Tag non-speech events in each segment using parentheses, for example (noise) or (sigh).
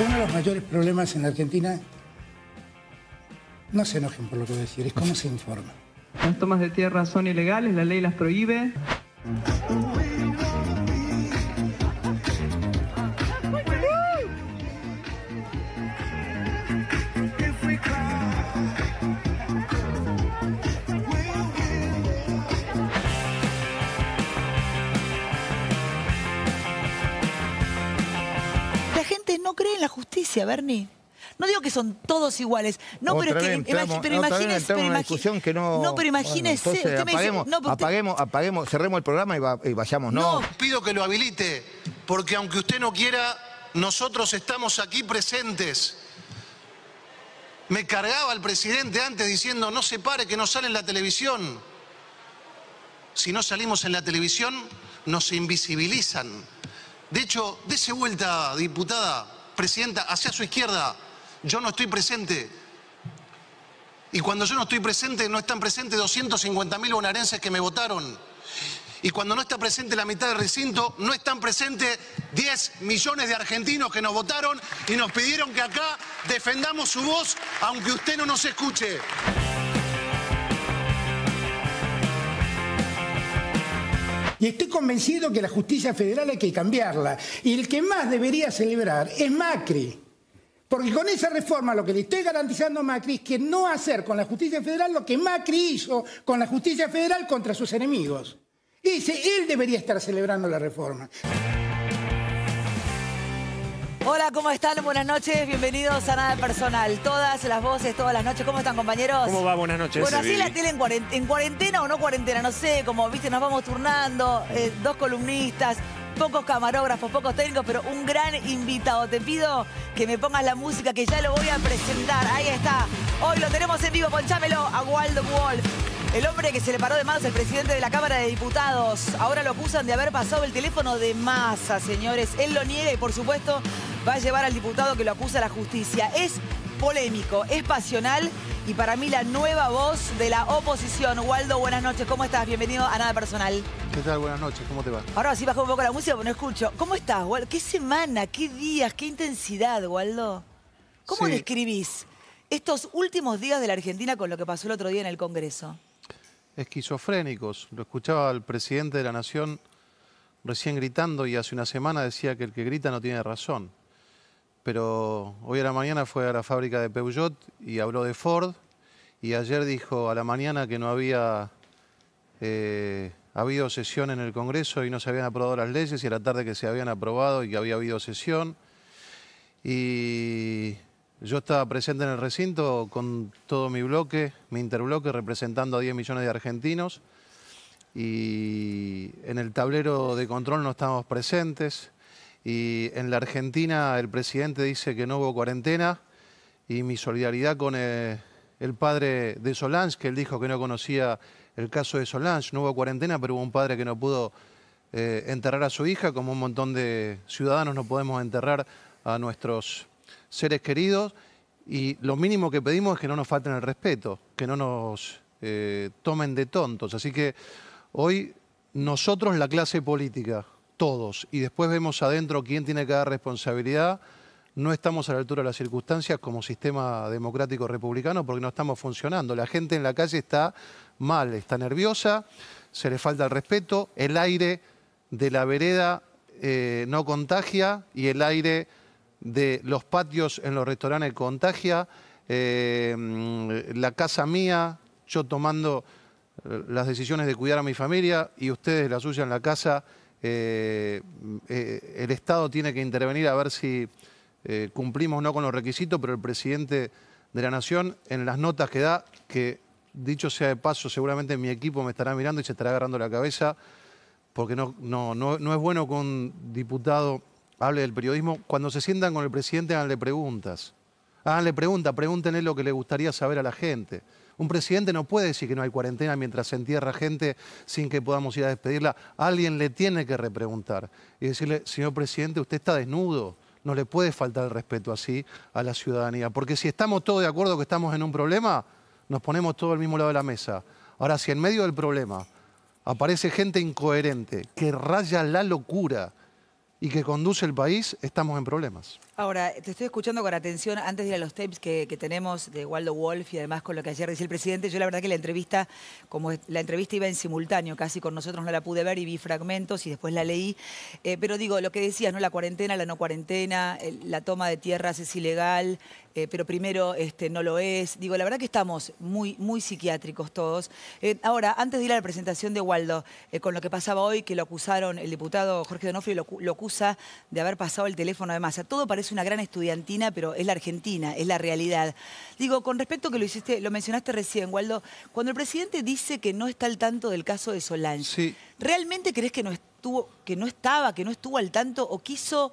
Uno de los mayores problemas en la Argentina, no se enojen por lo que voy a decir, es cómo se informa. Las tomas de tierra son ilegales, la ley las prohíbe. Mm. cree en la justicia, Bernie. No digo que son todos iguales. No, pero es que imagínese, no. No, pero imagínese, apaguemos, apaguemos, cerremos el programa y, vayamos, no. no. Pido que lo habilite, porque aunque usted no quiera, nosotros estamos aquí presentes. Me cargaba el presidente antes diciendo, no se pare que no sale en la televisión. Si no salimos en la televisión, nos invisibilizan. De hecho, dese vuelta, diputada, presidenta, hacia su izquierda, yo no estoy presente. Y cuando yo no estoy presente, no están presentes 250.000 bonaerenses que me votaron. Y cuando no está presente la mitad del recinto, no están presentes 10 millones de argentinos que nos votaron y nos pidieron que acá defendamos su voz, aunque usted no nos escuche. Y estoy convencido que la justicia federal hay que cambiarla. Y el que más debería celebrar es Macri. Porque con esa reforma lo que le estoy garantizando a Macri es que no hacer con la justicia federal lo que Macri hizo con la justicia federal contra sus enemigos. él debería estar celebrando la reforma. Hola, ¿cómo están? Buenas noches, bienvenidos a Nada Personal. Todas las voces, todas las noches. ¿Cómo están, compañeros? ¿Cómo va? Buenas noches. Bueno, así la tele en cuarentena, o no cuarentena, no sé, como viste, nos vamos turnando, eh, dos columnistas, pocos camarógrafos, pocos técnicos, pero un gran invitado. Te pido que me pongas la música que ya lo voy a presentar. Ahí está. Hoy lo tenemos en vivo, ponchámelo a Waldo Wolf. El hombre que se le paró de más el presidente de la Cámara de Diputados. Ahora lo acusan de haber pasado el teléfono de masa, señores. Él lo niega y, por supuesto, va a llevar al diputado que lo acusa a la justicia. Es polémico, es pasional y para mí la nueva voz de la oposición. Waldo, buenas noches, ¿cómo estás? Bienvenido a Nada Personal. ¿Qué tal? Buenas noches, ¿cómo te va? Ahora sí bajo un poco la música pero no escucho. ¿Cómo estás, Waldo? ¿Qué semana, qué días, qué intensidad, Waldo? ¿Cómo describís estos últimos días de la Argentina con lo que pasó el otro día en el Congreso? esquizofrénicos. Lo escuchaba al presidente de la Nación recién gritando y hace una semana decía que el que grita no tiene razón. Pero hoy a la mañana fue a la fábrica de Peugeot y habló de Ford y ayer dijo a la mañana que no había eh, habido sesión en el Congreso y no se habían aprobado las leyes y a la tarde que se habían aprobado y que había habido sesión. Y yo estaba presente en el recinto con todo mi bloque, mi interbloque, representando a 10 millones de argentinos. Y en el tablero de control no estábamos presentes. Y en la Argentina el presidente dice que no hubo cuarentena. Y mi solidaridad con eh, el, padre de Solange, que él dijo que no conocía el caso de Solange. No hubo cuarentena, pero hubo un padre que no pudo eh, enterrar a su hija, como un montón de ciudadanos no podemos enterrar a nuestros seres queridos y lo mínimo que pedimos es que no nos falten el respeto, que no nos eh, tomen de tontos. Así que hoy nosotros, la clase política, todos, y después vemos adentro quién tiene que dar responsabilidad, no estamos a la altura de las circunstancias como sistema democrático republicano porque no estamos funcionando. La gente en la calle está mal, está nerviosa, se le falta el respeto, el aire de la vereda eh, no contagia y el aire de los patios en los restaurantes Contagia, eh, la casa mía, yo tomando eh, las decisiones de cuidar a mi familia y ustedes la suya en la casa, eh, el Estado tiene que intervenir a ver si cumplimos o no con los requisitos, pero el presidente de la Nación en las notas que da, que dicho sea de paso, seguramente mi equipo me estará mirando y se estará agarrando la cabeza, porque no, no, no es bueno que un diputado hable del periodismo, cuando se sientan con el presidente, háganle preguntas. Háganle preguntas, pregúntenle lo que le gustaría saber a la gente. Un presidente no puede decir que no hay cuarentena mientras se entierra gente sin que podamos ir a despedirla. Alguien le tiene que repreguntar y decirle, señor presidente, usted está desnudo. No le puede faltar el respeto así a la ciudadanía. Porque si estamos todos de acuerdo que estamos en un problema, nos ponemos todos al mismo lado de la mesa. Ahora, si en medio del problema aparece gente incoherente que raya la locura, y que conduce el país, estamos en problemas. Ahora, te estoy escuchando con atención antes de ir a los tapes que, tenemos de Waldo Wolf y además con lo que ayer decía el presidente. Yo la verdad que la entrevista, como la entrevista iba en simultáneo casi con nosotros, no la pude ver y vi fragmentos y después la leí. Eh, pero digo, lo que decías, ¿no? La cuarentena, la no cuarentena, la toma de tierras es ilegal, eh, pero primero este, no lo es. Digo, la verdad que estamos muy, muy psiquiátricos todos. Eh, ahora, antes de ir a la presentación de Waldo, con lo que pasaba hoy, que lo acusaron, el diputado Jorge Donofrio lo, acusa de haber pasado el teléfono además. masa, todo parece es una gran estudiantina, pero es la Argentina, es la realidad. Digo, con respecto a que lo hiciste, lo mencionaste recién, Waldo, cuando el presidente dice que no está al tanto del caso de Solange, ¿realmente crees que no estuvo, que no estaba, que no estuvo al tanto o quiso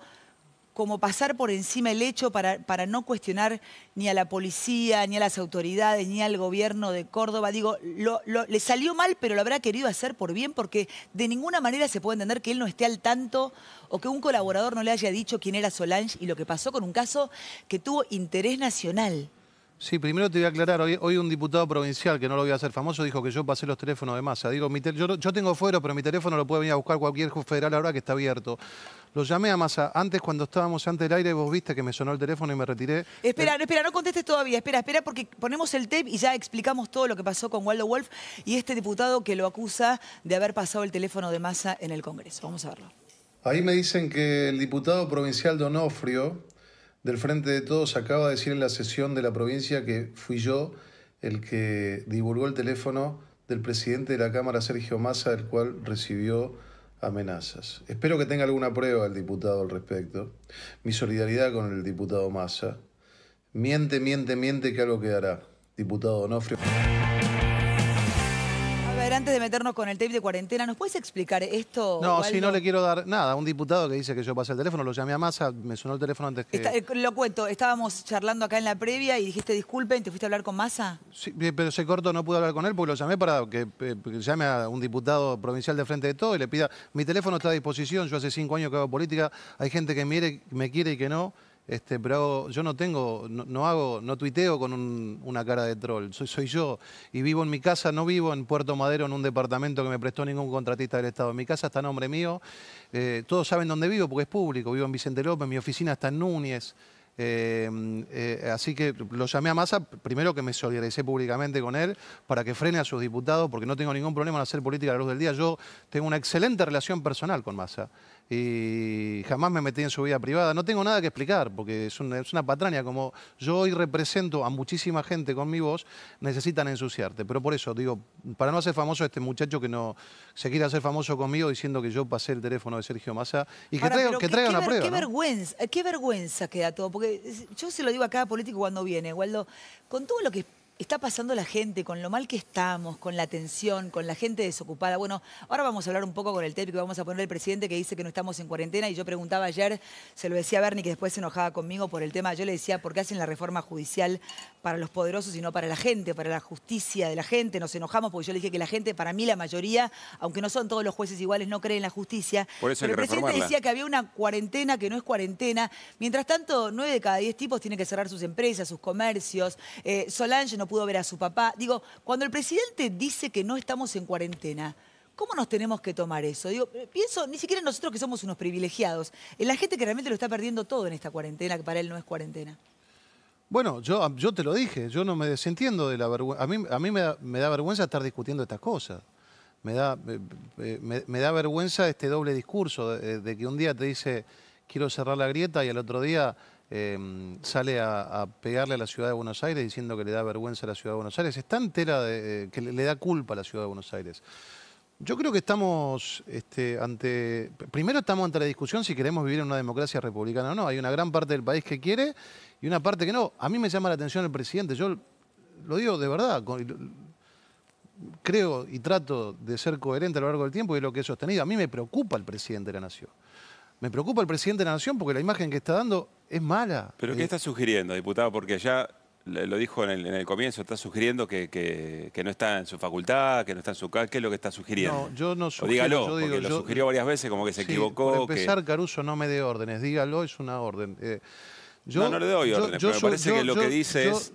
como pasar por encima el hecho para, para, no cuestionar ni a la policía, ni a las autoridades, ni al gobierno de Córdoba. Digo, le salió mal, pero lo habrá querido hacer por bien, porque de ninguna manera se puede entender que él no esté al tanto o que un colaborador no le haya dicho quién era Solange y lo que pasó con un caso que tuvo interés nacional. Sí, primero te voy a aclarar, hoy, un diputado provincial, que no lo voy a hacer famoso, dijo que yo pasé los teléfonos de masa. Digo, yo, tengo fuero, pero mi teléfono lo puede venir a buscar cualquier juez federal ahora que está abierto. Lo llamé a masa. Antes, cuando estábamos antes del aire, vos viste que me sonó el teléfono y me retiré. Espera, espera, no contestes todavía. Espera, espera, porque ponemos el tape y ya explicamos todo lo que pasó con Waldo Wolf y este diputado que lo acusa de haber pasado el teléfono de masa en el Congreso. Vamos a verlo. Ahí me dicen que el diputado provincial Donofrio del Frente de Todos acaba de decir en la sesión de la provincia que fui yo el que divulgó el teléfono del presidente de la Cámara, Sergio Massa, el cual recibió amenazas. Espero que tenga alguna prueba el diputado al respecto. Mi solidaridad con el diputado Massa. Miente, miente, miente que algo quedará. Diputado Onofrio antes de meternos con el tape de cuarentena, ¿nos puedes explicar esto? No, si no le quiero dar nada. Un diputado que dice que yo pasé el teléfono, lo llamé a Massa, me sonó el teléfono antes que... Eh, lo cuento, estábamos charlando acá en la previa y dijiste disculpen, ¿te fuiste a hablar con Massa? Sí, eh, pero se cortó, no pude hablar con él porque lo llamé para eh, que, llame a un diputado provincial de frente de todo y le pida, mi teléfono está a disposición, yo hace cinco años que hago política, hay gente que me, me quiere y que no. Este, pero yo no tengo, no, hago, no tuiteo con una cara de troll, soy, yo. Y vivo en mi casa, no vivo en Puerto Madero, en un departamento que me prestó ningún contratista del Estado. Mi casa está a nombre mío, eh, todos saben dónde vivo porque es público, vivo en Vicente López, mi oficina está en Núñez. Eh, eh, así que lo llamé a Massa, primero que me solidaricé públicamente con él, para que frene a sus diputados, porque no tengo ningún problema en hacer política a la luz del día. Yo tengo una excelente relación personal con Massa y jamás me metí en su vida privada. No tengo nada que explicar, porque es una, patraña. Como yo hoy represento a muchísima gente con mi voz, necesitan ensuciarte. Pero por eso, digo, para no hacer famoso a este muchacho que no se quiere hacer famoso conmigo diciendo que yo pasé el teléfono de Sergio Massa y que, traiga una prueba. Qué, vergüenza, qué vergüenza queda todo, porque yo se lo digo a cada político cuando viene, Waldo, con todo lo que está pasando la gente, con lo mal que estamos, con la tensión, con la gente desocupada. Bueno, ahora vamos a hablar un poco con el TEPI, que vamos a poner el presidente que dice que no estamos en cuarentena y yo preguntaba ayer, se lo decía a Bernie que después se enojaba conmigo por el tema, yo le decía, ¿por qué hacen la reforma judicial para los poderosos, sino para la gente, para la justicia de la gente. Nos enojamos porque yo le dije que la gente, para mí la mayoría, aunque no son todos los jueces iguales, no creen en la justicia. Por eso Pero el presidente decía que había una cuarentena que no es cuarentena. Mientras tanto, nueve de cada diez tipos tienen que cerrar sus empresas, sus comercios. Eh, Solange no pudo ver a su papá. Digo, cuando el presidente dice que no estamos en cuarentena, ¿Cómo nos tenemos que tomar eso? Digo, eh, pienso, ni siquiera nosotros que somos unos privilegiados, en la gente que realmente lo está perdiendo todo en esta cuarentena, que para él no es cuarentena. Bueno, yo, ah, yo te lo dije, yo no me desentiendo de la vergüenza. A mí, a mí me, da, vergüenza estar discutiendo estas cosas. Me da, eh, eh, me, da vergüenza este doble discurso eh, de, que un día te dice quiero cerrar la grieta y al otro día em, sale a, pegarle a la ciudad de Buenos Aires diciendo que le da vergüenza a la ciudad de Buenos Aires. Está entera de, que le, da culpa a la ciudad de Buenos Aires. Yo creo que estamos este, ante. Primero, estamos ante la discusión si queremos vivir en una democracia republicana o no. Hay una gran parte del país que quiere y una parte que no. A mí me llama la atención el presidente, yo lo digo de verdad, creo y trato de ser coherente a lo largo del tiempo y es lo que he sostenido. A mí me preocupa el presidente de la Nación. Me preocupa el presidente de la Nación porque la imagen que está dando es mala. ¿Pero qué eh, está sugiriendo, diputado? Porque ya lo dijo en el, comienzo, está sugiriendo que, no está en su facultad, que no está en su casa. ¿Qué es lo que está sugiriendo? No, yo no sugiero. O dígalo, yo lo sugirió varias veces como que se equivocó. Por empezar, Caruso no me dé órdenes. Dígalo, es una orden. Eh, no, le doy órdenes, pero parece que lo que dice es,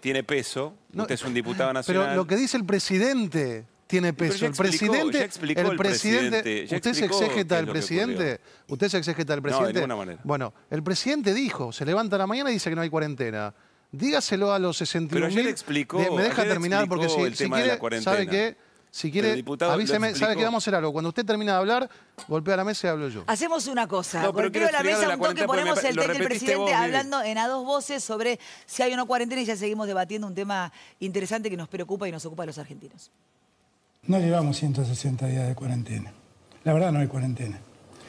tiene, peso, usted es un diputado nacional. Pero lo que dice el presidente tiene peso. el presidente, el presidente, usted se exégeta del presidente, usted se exégeta del presidente. Bueno, el presidente dijo, se levanta a la mañana y dice que no hay cuarentena. Dígaselo a los 61 Pero ayer explicó, me deja terminar porque si, el cuarentena. sabe qué. Si quiere, avíseme, ¿sabe qué? Vamos a hacer algo. Cuando usted termina de hablar, golpea la mesa y hablo yo. Hacemos una cosa. golpeo la mesa la un toque, ponemos el tema del presidente hablando en a dos voces sobre si hay o no cuarentena y ya seguimos debatiendo un tema interesante que nos preocupa y nos ocupa a los argentinos. No llevamos 160 días de cuarentena. La verdad no hay cuarentena.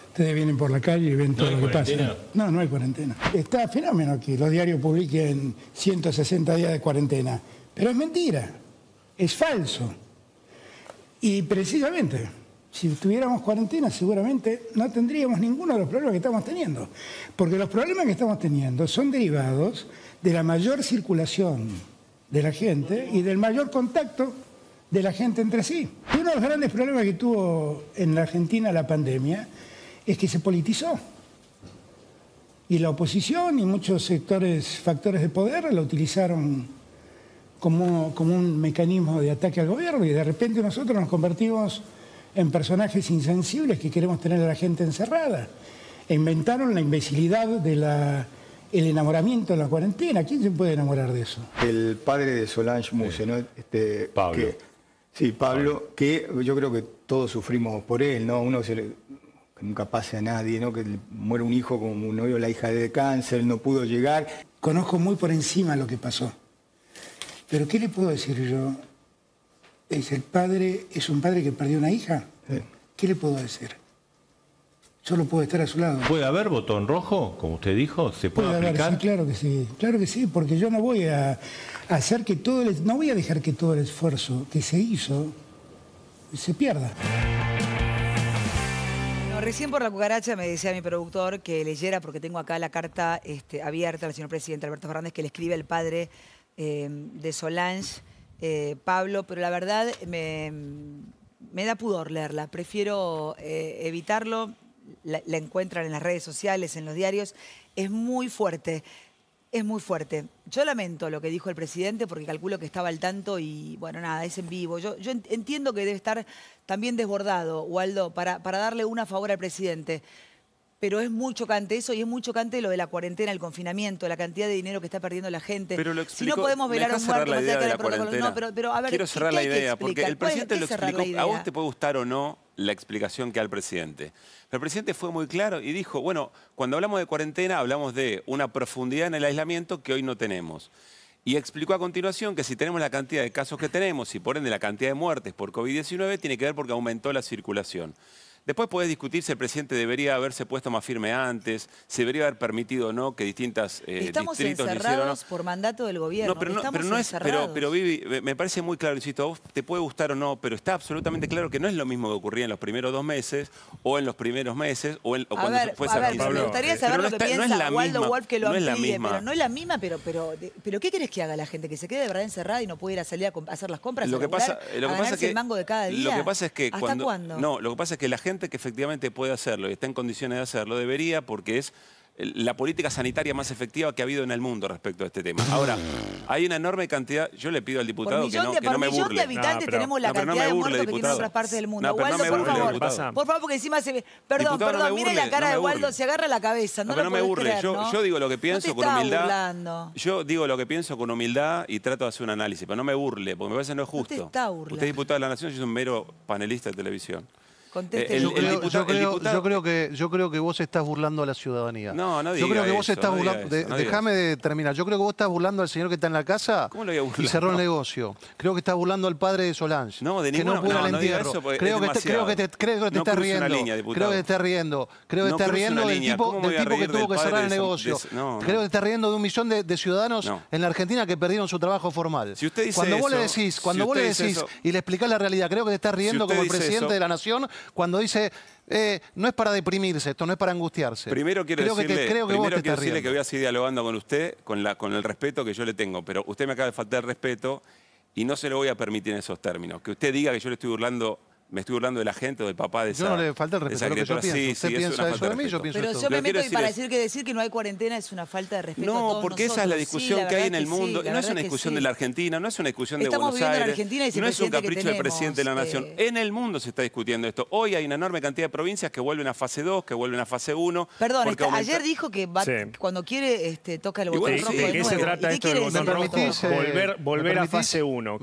Ustedes vienen por la calle y ven todo lo que pasa. No, no hay cuarentena. Está fenómeno aquí. Los diarios publiquen 160 días de cuarentena. Pero es mentira. Es falso. Y precisamente, si tuviéramos cuarentena, seguramente no tendríamos ninguno de los problemas que estamos teniendo, porque los problemas que estamos teniendo son derivados de la mayor circulación de la gente y del mayor contacto de la gente entre sí. uno de los grandes problemas que tuvo en la Argentina la pandemia es que se politizó. Y la oposición y muchos sectores, factores de poder la utilizaron como, un mecanismo de ataque al gobierno y de repente nosotros nos convertimos en personajes insensibles que queremos tener a la gente encerrada. E inventaron la imbecilidad de enamoramiento en la cuarentena. ¿Quién se puede enamorar de eso? El padre de Solange Muse, ¿no? Este, Pablo. sí, Pablo, que yo creo que todos sufrimos por él, ¿no? Uno se le, que nunca pase a nadie, ¿no? Que muere un hijo como un novio, la hija de cáncer, no pudo llegar. Conozco muy por encima lo que pasó. Pero ¿qué le puedo decir yo? Es el padre, es un padre que perdió una hija. ¿Qué le puedo decir? Solo puedo estar a su lado. ¿Puede haber botón rojo, como usted dijo? ¿Se puede, aplicar? Haber, sí, claro que sí, claro que sí, porque yo no voy a hacer que todo no voy a dejar que todo el esfuerzo que se hizo se pierda. recién por la cucaracha me decía mi productor que leyera, porque tengo acá la carta este, abierta al señor presidente Alberto Fernández que le escribe el padre eh, de Solange, eh, Pablo, pero la verdad me, da pudor leerla. Prefiero eh, evitarlo. La, encuentran en las redes sociales, en los diarios. Es muy fuerte. Es muy fuerte. Yo lamento lo que dijo el presidente porque calculo que estaba al tanto y, bueno, nada, es en vivo. Yo, entiendo que debe estar también desbordado, Waldo, para, para darle una favor al presidente pero es mucho chocante eso y es muy chocante lo de la cuarentena, el confinamiento, la cantidad de dinero que está perdiendo la gente. Pero si no podemos velar a un muerto, No, pero, a ver, Quiero cerrar la idea, porque el presidente lo explicó. A vos te puede gustar o no la explicación que da el presidente. el presidente fue muy claro y dijo, bueno, cuando hablamos de cuarentena hablamos de una profundidad en el aislamiento que hoy no tenemos. Y explicó a continuación que si tenemos la cantidad de casos que tenemos y por ende la cantidad de muertes por COVID-19 tiene que ver porque aumentó la circulación. Después puede discutir si el presidente debería haberse puesto más firme antes, si debería haber permitido o no que distintas eh, distritos por mandato del gobierno. pero no, es, pero, Vivi, me parece muy claro, insisto, te puede gustar o no, pero está absolutamente claro que no es lo mismo que ocurría en los primeros dos meses o en los primeros meses o, cuando se fue a ver, Pablo, Me gustaría eh, saber lo que piensa Waldo Wolf que lo amplíe, es la misma. pero no es la misma, pero, pero, pero ¿qué querés que haga la gente? ¿Que se quede de verdad encerrada y no pueda ir a salir a hacer las compras? Lo que pasa, es que, el mango de cada día. ¿Hasta cuándo? No, lo que pasa es que la gente que efectivamente puede hacerlo y está en condiciones de hacerlo debería porque es la política sanitaria más efectiva que ha habido en el mundo respecto a este tema. Ahora, (laughs) hay una enorme cantidad, yo le pido al diputado que no, me burle. Por millón de habitantes tenemos la cantidad de muertos que tiene otras partes del mundo. favor, porque encima se Perdón, perdón, mire la cara de Waldo, se agarra la cabeza, no, me burle, yo, digo lo que pienso con humildad. Yo digo lo que pienso con humildad y trato de hacer un análisis, pero no me burle, porque me parece no es justo. Usted es diputado de la Nación, yo soy un mero panelista de televisión yo, creo, que, yo creo que vos estás burlando a la ciudadanía. No, no diga Yo creo que vos estás burlando... Déjame terminar. Yo creo que vos estás burlando al señor que está en la casa y cerró el negocio. Creo que estás burlando al padre de Solange. No, de Que no creo, que te, creo, que te, creo que te estás riendo. creo que te estás riendo. Creo que te estás riendo del tipo, del tipo que tuvo que cerrar el negocio. Creo que te estás riendo de un millón de ciudadanos en la Argentina que perdieron su trabajo formal. Cuando vos le decís, cuando vos le decís y le explicás la realidad, creo que te estás riendo como el presidente de la nación cuando dice, eh, no es para deprimirse, esto no es para angustiarse. Primero quiero decirle, que, voy a seguir dialogando con usted, con, con el respeto que yo le tengo, pero usted me acaba de faltar el respeto y no se lo voy a permitir en esos términos. Que usted diga que yo le estoy burlando me estoy hablando de la gente o del papá de yo esa. Yo no le falta el respeto que yo pienso. Sí, piensa eso de yo pienso Pero yo me meto para decir que decir que no hay cuarentena es una falta de respeto. No, a todos porque esa es la discusión que hay en el mundo. no es una discusión de la Argentina, no es una discusión de Buenos Aires. no es un capricho del presidente de la este Nación. En el mundo se está discutiendo esto. Hoy hay una enorme cantidad de provincias que vuelven a fase 2, que vuelven a fase 1. Perdón, este, ayer dijo que cuando quiere este, toca el botón rojo. ¿De qué se trata esto del botón rojo? Volver a fase 1.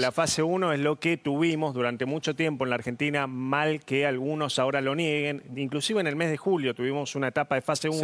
La fase 1 es lo que tuvimos durante mucho tiempo en Argentina, mal que algunos ahora lo nieguen. Inclusive en el mes de julio tuvimos una etapa de fase 1.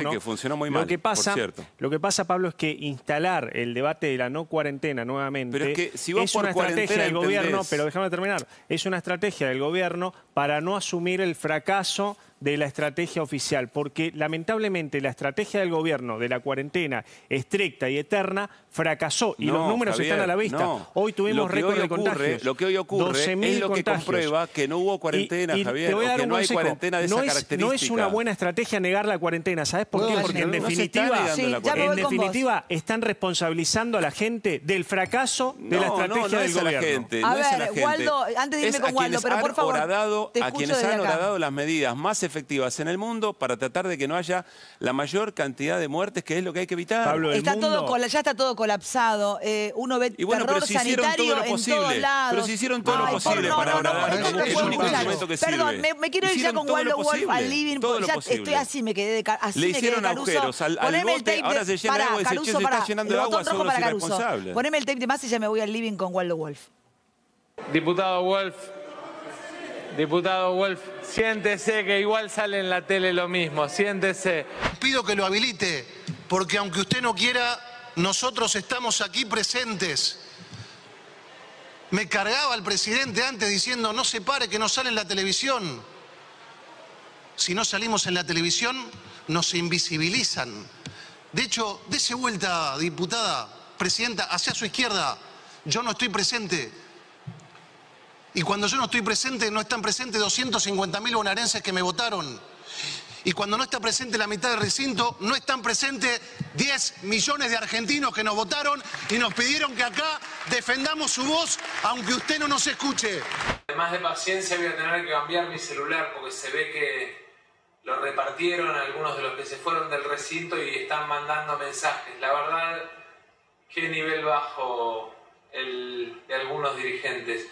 muy mal, lo que pasa, Lo que pasa, Pablo, es que instalar el debate de la no cuarentena nuevamente es, una estrategia del gobierno, pero déjame terminar, es una estrategia del gobierno para no asumir el fracaso de la estrategia oficial, porque lamentablemente la estrategia del gobierno de la cuarentena estricta y eterna fracasó y los números están a la vista. Hoy tuvimos récord de contagios. Lo que hoy ocurre es lo que que no hubo cuarentena, Javier, no hay cuarentena de es, No es una buena estrategia negar la cuarentena, ¿sabes por qué? Porque en definitiva, en definitiva están responsabilizando a la gente del fracaso de la estrategia del gobierno. A, ver, Waldo, antes de irme con Waldo, pero por favor, a quienes han horadado las medidas más efectivas en el mundo para tratar de que no haya la mayor cantidad de muertes, que es lo que hay que evitar. está ya está todo colapsado. Eh, uno ve y bueno, pero se sanitario todo lo posible, en todos lados. Pero se hicieron todo lo posible para no, Perdón, Me, quiero ir ya con Waldo Wolf al living. porque ya estoy así, me quedé de así Le hicieron me quedé agujeros al, bote, ahora se llena de agua y se está llenando de agua, Poneme el tape de más y ya me voy al living con Waldo Wolf. Diputado Wolf, diputado Wolf, Siéntese que igual sale en la tele lo mismo, siéntese. Pido que lo habilite, porque aunque usted no quiera, nosotros estamos aquí presentes. Me cargaba el presidente antes diciendo, no se pare que no sale en la televisión. Si no salimos en la televisión, nos invisibilizan. De hecho, dése vuelta, diputada, presidenta, hacia su izquierda. Yo no estoy presente, y cuando yo no estoy presente, no están presentes 250.000 bonaerenses que me votaron. Y cuando no está presente la mitad del recinto, no están presentes 10 millones de argentinos que nos votaron y nos pidieron que acá defendamos su voz, aunque usted no nos escuche. Además de paciencia, voy a tener que cambiar mi celular porque se ve que lo repartieron algunos de los que se fueron del recinto y están mandando mensajes. La verdad, qué nivel bajo el de algunos dirigentes.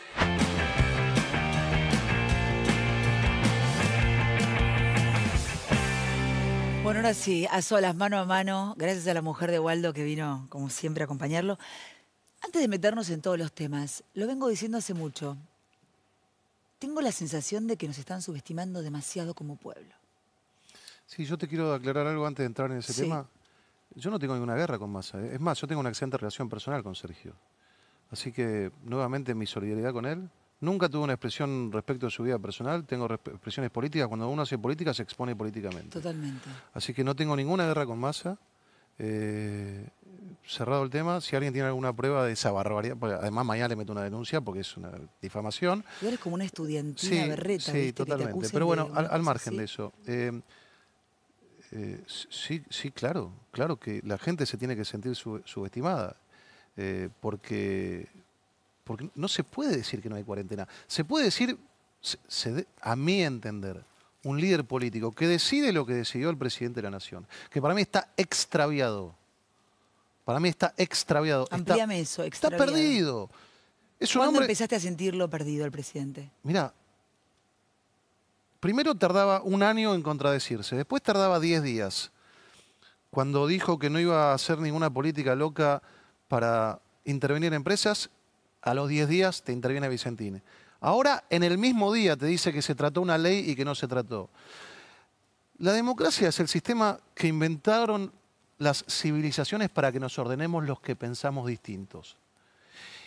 Bueno, ahora sí, a solas, mano a mano, gracias a la mujer de Waldo que vino, como siempre, a acompañarlo. Antes de meternos en todos los temas, lo vengo diciendo hace mucho. Tengo la sensación de que nos están subestimando demasiado como pueblo. Sí, yo te quiero aclarar algo antes de entrar en ese tema. Yo no tengo ninguna guerra con Massa. ¿eh? Es más, yo tengo una excelente relación personal con Sergio. Así que, nuevamente, mi solidaridad con él. Nunca tuve una expresión respecto a su vida personal, tengo expresiones políticas. Cuando uno hace política se expone políticamente. Totalmente. Así que no tengo ninguna guerra con masa. Eh, cerrado el tema, si alguien tiene alguna prueba de esa barbaridad, además mañana le meto una denuncia porque es una difamación. Tú eres como una estudiantina sí, berreta. Sí, totalmente. Pero bueno, al, margen de eso. Eh, eh, sí, sí, claro, claro que la gente se tiene que sentir subestimada, porque porque no se puede decir que no hay cuarentena. Se puede decir, a mi entender, un líder político que decide lo que decidió el presidente de la nación, que para mí está extraviado. Para mí está extraviado. Amplíame eso, extraviado. Está perdido. ¿Cuándo empezaste a sentirlo perdido el presidente? Mira, primero tardaba un año en contradecirse, después tardaba 10 días. Cuando dijo que no iba a hacer ninguna política loca para intervenir en empresas a los 10 días te interviene Vicentine. Ahora, en el mismo día te dice que se trató una ley y que no se trató. La democracia es el sistema que inventaron las civilizaciones para que nos ordenemos los que pensamos distintos.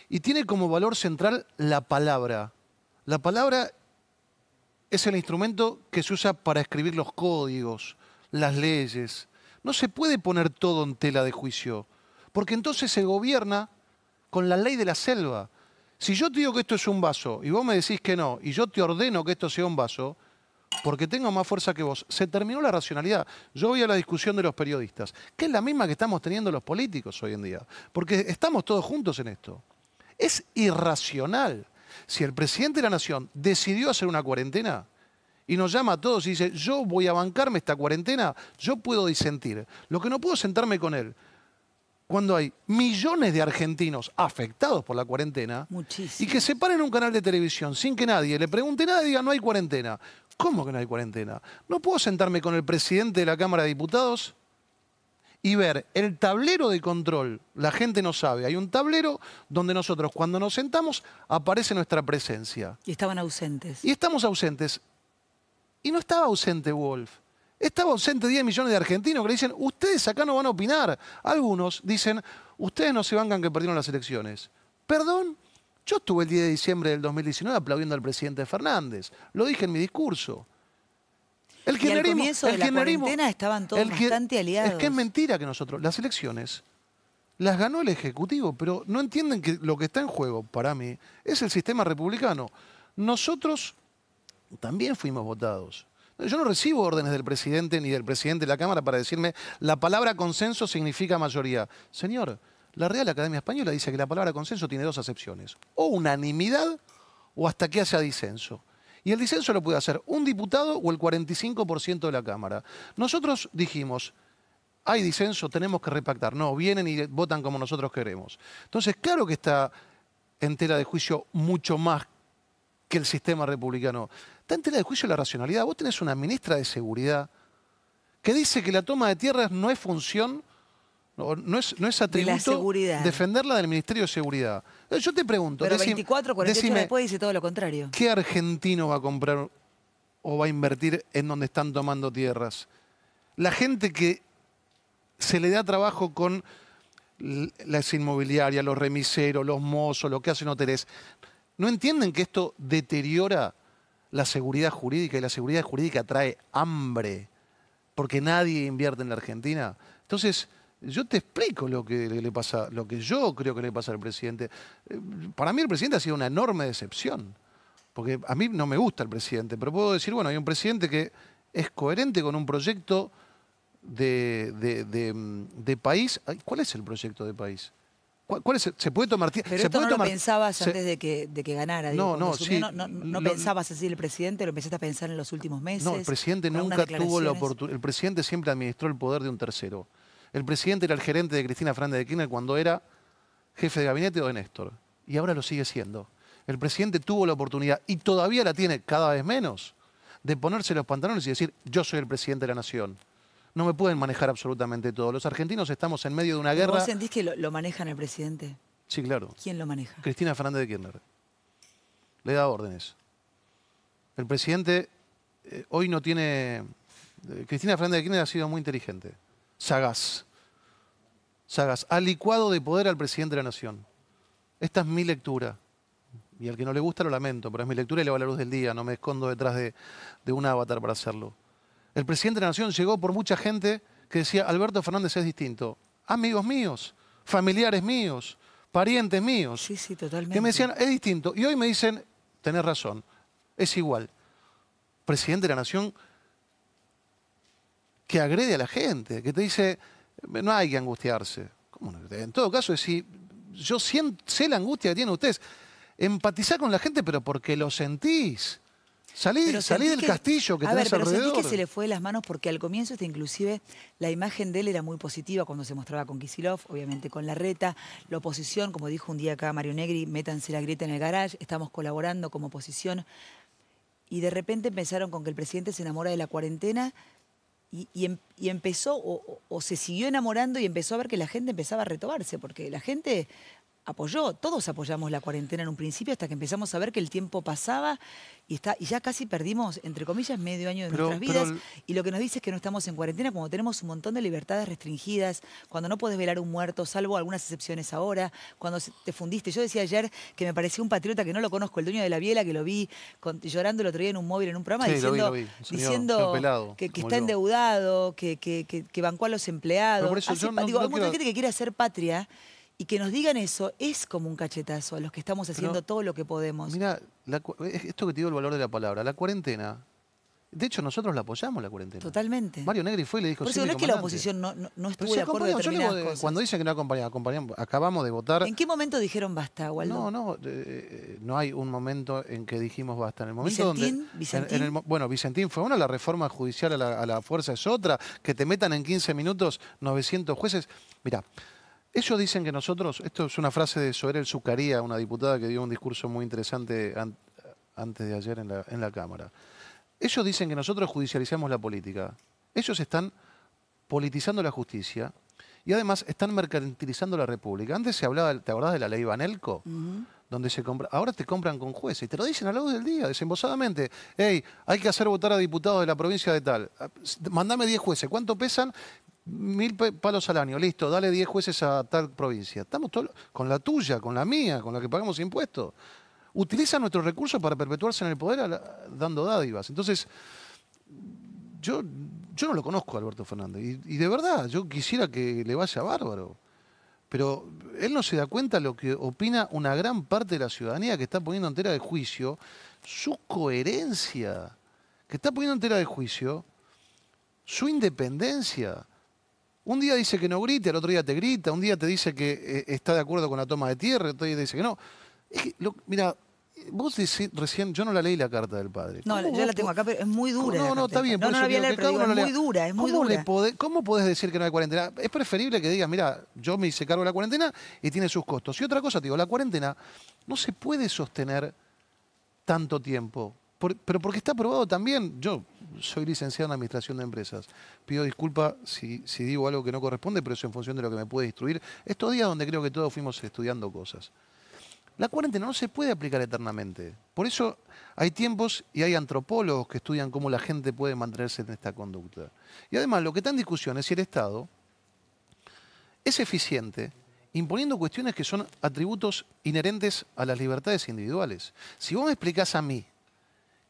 Y tiene como valor central la palabra. La palabra es el instrumento que se usa para escribir los códigos, las leyes. No se puede poner todo en tela de juicio, porque entonces se gobierna con la ley de la selva. Si yo te digo que esto es un vaso y vos me decís que no, y yo te ordeno que esto sea un vaso, porque tengo más fuerza que vos. Se terminó la racionalidad. Yo voy a la discusión de los periodistas, que es la misma que estamos teniendo los políticos hoy en día, porque estamos todos juntos en esto. Es irracional. Si el presidente de la Nación decidió hacer una cuarentena y nos llama a todos y dice, yo voy a bancarme esta cuarentena, yo puedo disentir. Lo que no puedo sentarme con él cuando hay millones de argentinos afectados por la cuarentena y que se paren en un canal de televisión sin que nadie le pregunte nada y diga no hay cuarentena. ¿Cómo que no hay cuarentena? ¿No puedo sentarme con el presidente de la Cámara de Diputados? y ver el tablero de control. La gente no sabe. Hay un tablero donde nosotros cuando nos sentamos aparece nuestra presencia. Y estaban ausentes. Y estamos ausentes. Y no estaba ausente Wolf. Estaba ausente 10 millones de argentinos que le dicen, ustedes acá no van a opinar. Algunos dicen, ustedes no se bancan que perdieron las elecciones. Perdón, yo estuve el 10 de diciembre del 2019 aplaudiendo al presidente Fernández. Lo dije en mi discurso. El y al la cuarentena estaban todos bastante aliados. Es que es mentira que nosotros, las elecciones, las ganó el Ejecutivo, pero no entienden que lo que está en juego, para mí, es el sistema republicano. Nosotros también fuimos votados. Yo no recibo órdenes del presidente ni del presidente de la Cámara para decirme la palabra consenso significa mayoría. Señor, la Real Academia Española dice que la palabra consenso tiene dos acepciones. O unanimidad o hasta que haya disenso. Y el disenso lo puede hacer un diputado o el 45% de la Cámara. Nosotros dijimos, hay disenso, tenemos que repactar. No, vienen y votan como nosotros queremos. Entonces, claro que está en tela de juicio mucho más que el sistema republicano. Está en tela de juicio la racionalidad. Vos tenés una ministra de Seguridad que dice que la toma de tierras no es función, no, es, no atributo defenderla del Ministerio de Seguridad. Yo te pregunto... Pero 24, 48 después dice todo lo contrario. ¿Qué argentino va a comprar o va a invertir en donde están tomando tierras? La gente que se le da trabajo con las inmobiliarias, los remiseros, los mozos, lo que hacen hoteles. ¿No entienden que esto deteriora la seguridad jurídica y la seguridad jurídica trae hambre porque nadie invierte en la Argentina? Entonces, yo te explico lo que le pasa, lo que yo creo que le pasa al presidente. Eh, para mí el presidente ha sido una enorme decepción, porque a mí no me gusta el presidente, pero puedo decir, bueno, hay un presidente que es coherente con un proyecto de país. ¿Cuál es el proyecto de país? ¿Cuál ¿Se puede tomar tiempo? Pero ¿se no pensabas antes de que, ganara. no, no, sí, no, pensabas así el presidente, lo empezaste a pensar en los últimos meses. No, el presidente nunca tuvo la oportunidad. El presidente siempre administró el poder de un tercero. El presidente era el gerente de Cristina Fernández de Kirchner cuando era jefe de gabinete o de Néstor. Y ahora lo sigue siendo. El presidente tuvo la oportunidad, y todavía la tiene cada vez menos, de ponerse los pantalones y decir, yo soy el presidente de la nación no me pueden manejar absolutamente todo. Los argentinos estamos en medio de una guerra. ¿Vos sentís que lo, manejan el presidente? Sí, claro. ¿Quién lo maneja? Cristina Fernández de Kirchner. Le da órdenes. El presidente eh, hoy no tiene... Eh, Cristina Fernández de Kirchner ha sido muy inteligente. Sagaz. Sagaz. Ha licuado de poder al presidente de la nación. Esta es mi lectura. Y al que no le gusta lo lamento, pero es mi lectura y le va la luz del día. No me escondo detrás de, de un avatar para hacerlo. El presidente de la Nación llegó por mucha gente que decía, Alberto Fernández es distinto. Amigos míos, familiares míos, parientes míos. Sí, sí, totalmente. Que me decían, es distinto. Y hoy me dicen, tenés razón, es igual. Presidente de la Nación que agrede a la gente, que te dice, no hay que angustiarse. En todo caso, es si yo siento, sé la angustia que tienen ustedes. empatizar con la gente, pero porque lo sentís. Salí, salí del que, castillo que a ver, pero Sentí que se le fue de las manos porque al comienzo, este, inclusive, la imagen de él era muy positiva cuando se mostraba con Kisilov, obviamente con la reta, la oposición, como dijo un día acá Mario Negri, métanse la grieta en el garage, estamos colaborando como oposición. Y de repente empezaron con que el presidente se enamora de la cuarentena y, em, empezó, o, o se siguió enamorando y empezó a ver que la gente empezaba a retobarse, porque la gente apoyó, todos apoyamos la cuarentena en un principio hasta que empezamos a ver que el tiempo pasaba y, está, y ya casi perdimos, entre comillas, medio año de nuestras vidas. Y lo que nos dice es que no estamos en cuarentena como tenemos un montón de libertades restringidas, cuando no puedes velar un muerto, salvo algunas excepciones ahora, cuando te fundiste. Yo decía ayer que me parecía un patriota que no lo conozco, el dueño de la biela, que lo vi llorando el otro día en un móvil, en un programa, diciendo, que, está endeudado, que, bancó a los empleados. digo, hay mucha gente que quiere hacer patria y que nos digan eso es como un cachetazo a los que estamos haciendo todo lo que podemos. Mira, eh, esto que te digo el valor de la palabra, la cuarentena. De hecho, nosotros la apoyamos la cuarentena. Totalmente. Mario Negri fue y le dijo... Por no es que la oposición no, no, estuvo de acuerdo Cuando dicen que no acompañan, acompañamos, acabamos de votar... ¿En qué momento dijeron basta, Waldo? No, no, eh, eh, no hay un momento en que dijimos basta. En el momento ¿Vicentín? donde... bueno, Vicentín fue una, la reforma judicial a la, a la fuerza es otra, que te metan en 15 minutos 900 jueces. Mira, ellos dicen que nosotros, esto es una frase de Soerel Zucaría, una diputada que dio un discurso muy interesante antes de ayer en la, Cámara. Ellos dicen que nosotros judicializamos la política. Ellos están politizando la justicia y además están mercantilizando la República. Antes se hablaba, ¿te acordás de la ley Banelco? Donde se compra, ahora te compran con jueces y te lo dicen a la del día, desembosadamente. Hey, hay que hacer votar a diputados de la provincia de tal. Ah, mandame 10 jueces. ¿Cuánto pesan? mil palos al año, listo, dale 10 jueces a tal provincia. Estamos todos con la tuya, con la mía, con la que pagamos impuestos. Utiliza nuestros recursos para perpetuarse en el poder dando dádivas. Entonces, yo, yo no lo conozco a Alberto Fernández. Y, y, de verdad, yo quisiera que le vaya bárbaro. Pero él no se da cuenta lo que opina una gran parte de la ciudadanía que está poniendo entera de juicio su coherencia, que está poniendo entera de juicio su independencia un día dice que no grite, al otro día te grita, un día te dice que eh, está de acuerdo con la toma de tierra, otro día te dice que no. mira, vos decís recién, yo no la leí la carta del padre. No, yo la tengo acá, pero es muy dura. No, no, está bien. No, no la pero es muy dura, es muy ¿Cómo dura. ¿Cómo podés decir que no hay cuarentena? Es preferible que digas, mira, yo me hice cargo de la cuarentena y tiene sus costos. Y otra cosa, te digo, la cuarentena no se puede sostener tanto tiempo. pero porque está aprobado también, yo soy licenciado en Administración de Empresas. Pido disculpas si, digo algo que no corresponde, pero eso en función de lo que me puede instruir. Estos días donde creo que todos fuimos estudiando cosas. La cuarentena no se puede aplicar eternamente. Por eso hay tiempos y hay antropólogos que estudian cómo la gente puede mantenerse en esta conducta. Y además, lo que está en discusión es si el Estado es eficiente imponiendo cuestiones que son atributos inherentes a las libertades individuales. Si vos me explicás a mí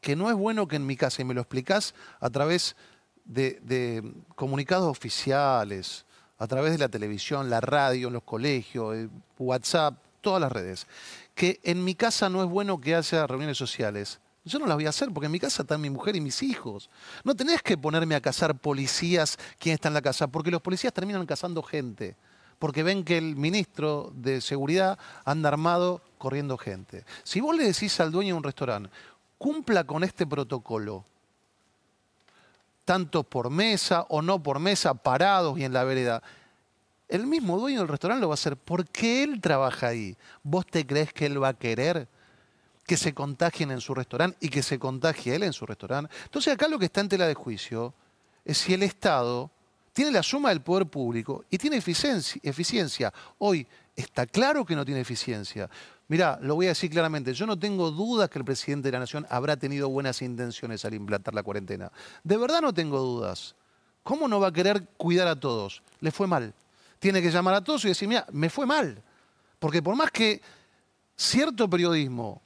que no es bueno que en mi casa, y me lo explicás a través de, comunicados oficiales, a través de la televisión, la radio, los colegios, WhatsApp, todas las redes, que en mi casa no es bueno que haya reuniones sociales. Yo no las voy a hacer porque en mi casa están mi mujer y mis hijos. No tenés que ponerme a cazar policías quien está en la casa, porque los policías terminan cazando gente, porque ven que el ministro de Seguridad anda armado corriendo gente. Si vos le decís al dueño de un restaurante, cumpla con este protocolo. Tanto por mesa o no por mesa, parados y en la vereda. El mismo dueño del restaurante lo va a hacer porque él trabaja ahí. ¿Vos te crees que él va a querer que se contagien en su restaurante y que se contagie él en su restaurante? Entonces acá lo que está en tela de juicio es si el Estado tiene la suma del poder público y tiene eficiencia. Hoy está claro que no tiene eficiencia. Mirá, lo voy a decir claramente, yo no tengo dudas que el presidente de la Nación habrá tenido buenas intenciones al implantar la cuarentena. De verdad no tengo dudas. ¿Cómo no va a querer cuidar a todos? Le fue mal. Tiene que llamar a todos y decir, mira, me fue mal. Porque por más que cierto periodismo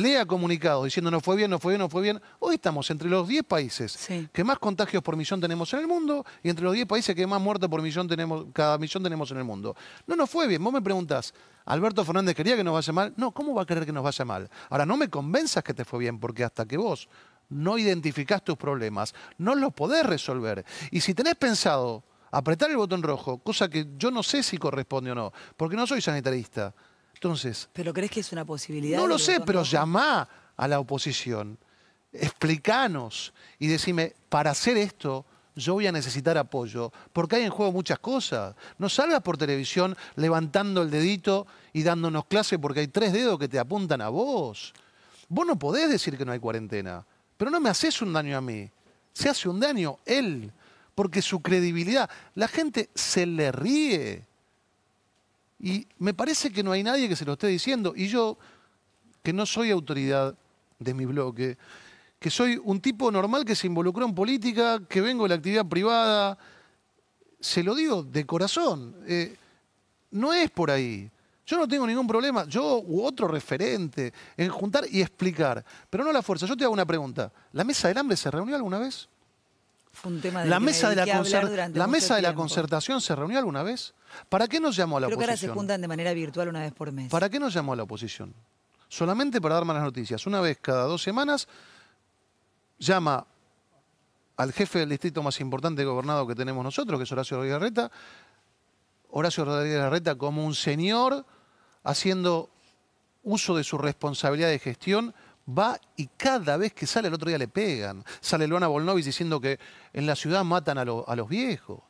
lea comunicados diciendo no fue bien, no fue bien, no fue bien. Hoy estamos entre los 10 países que más contagios por millón tenemos en el mundo y entre los 10 países que más muertos por millón tenemos, cada millón tenemos en el mundo. No nos fue bien. Vos me preguntás, ¿Alberto Fernández quería que nos vaya mal? No, ¿cómo va a querer que nos vaya mal? Ahora, no me convenzas que te fue bien, porque hasta que vos no identificás tus problemas, no los podés resolver. Y si tenés pensado apretar el botón rojo, cosa que yo no sé si corresponde o no, porque no soy sanitarista, ¿Pero crees que es una posibilidad? No lo sé, pero llama a la oposición, explícanos y decime, para hacer esto yo voy a necesitar apoyo, porque hay en juego muchas cosas. No salgas por televisión levantando el dedito y dándonos clase porque hay tres dedos que te apuntan a vos. Vos no podés decir que no hay cuarentena, pero no me haces un daño a mí, se hace un daño él, porque su credibilidad, la gente se le ríe. Y me parece que no hay nadie que se lo esté diciendo. Y yo, que no soy autoridad de mi bloque, que soy un tipo normal que se involucró en política, que vengo de la actividad privada, se lo digo de corazón. Eh, no es por ahí. Yo no tengo ningún problema, yo u otro referente, en juntar y explicar, pero no la fuerza. Yo te hago una pregunta. ¿La mesa del hambre se reunió alguna vez? un tema de la mesa de la, la mesa de la concertación se reunió alguna vez? ¿Para qué nos llamó a la oposición? Creo que ahora se juntan de manera virtual una vez por mes. ¿Para qué nos llamó a la oposición? Solamente para dar malas noticias. Una vez cada dos semanas llama al jefe del distrito más importante gobernado que tenemos nosotros, que es Horacio Rodríguez Arreta. Horacio Rodríguez Arreta como un señor haciendo uso de su responsabilidad de gestión va y cada vez que sale el otro día le pegan. Sale Luana Volnovic diciendo que en la ciudad matan a los viejos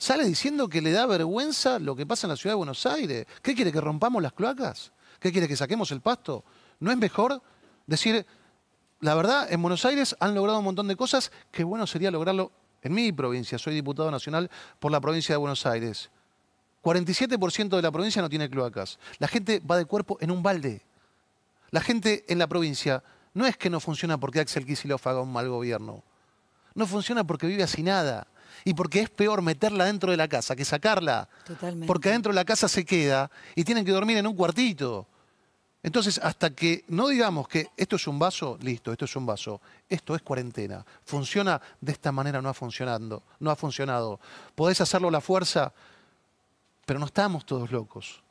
sale diciendo que le da vergüenza lo que pasa en la ciudad de Buenos Aires. ¿Qué quiere? ¿Que rompamos las cloacas? ¿Qué quiere? ¿Que saquemos el pasto? ¿No es mejor decir, la verdad, en Buenos Aires han logrado un montón de cosas que bueno sería lograrlo en mi provincia? Soy diputado nacional por la provincia de Buenos Aires. 47% de la provincia no tiene cloacas. La gente va de cuerpo en un balde. La gente en la provincia no es que no funciona porque Axel Kicillof haga un mal gobierno. No funciona porque vive así nada y porque es peor meterla dentro de la casa que sacarla. Porque adentro de la casa se queda y tienen que dormir en un cuartito. Entonces, hasta que no digamos que esto es un vaso, listo, esto es un vaso, esto es cuarentena. Funciona de esta manera, no ha, funcionado no ha funcionado. Podés hacerlo a la fuerza, pero no estamos todos locos.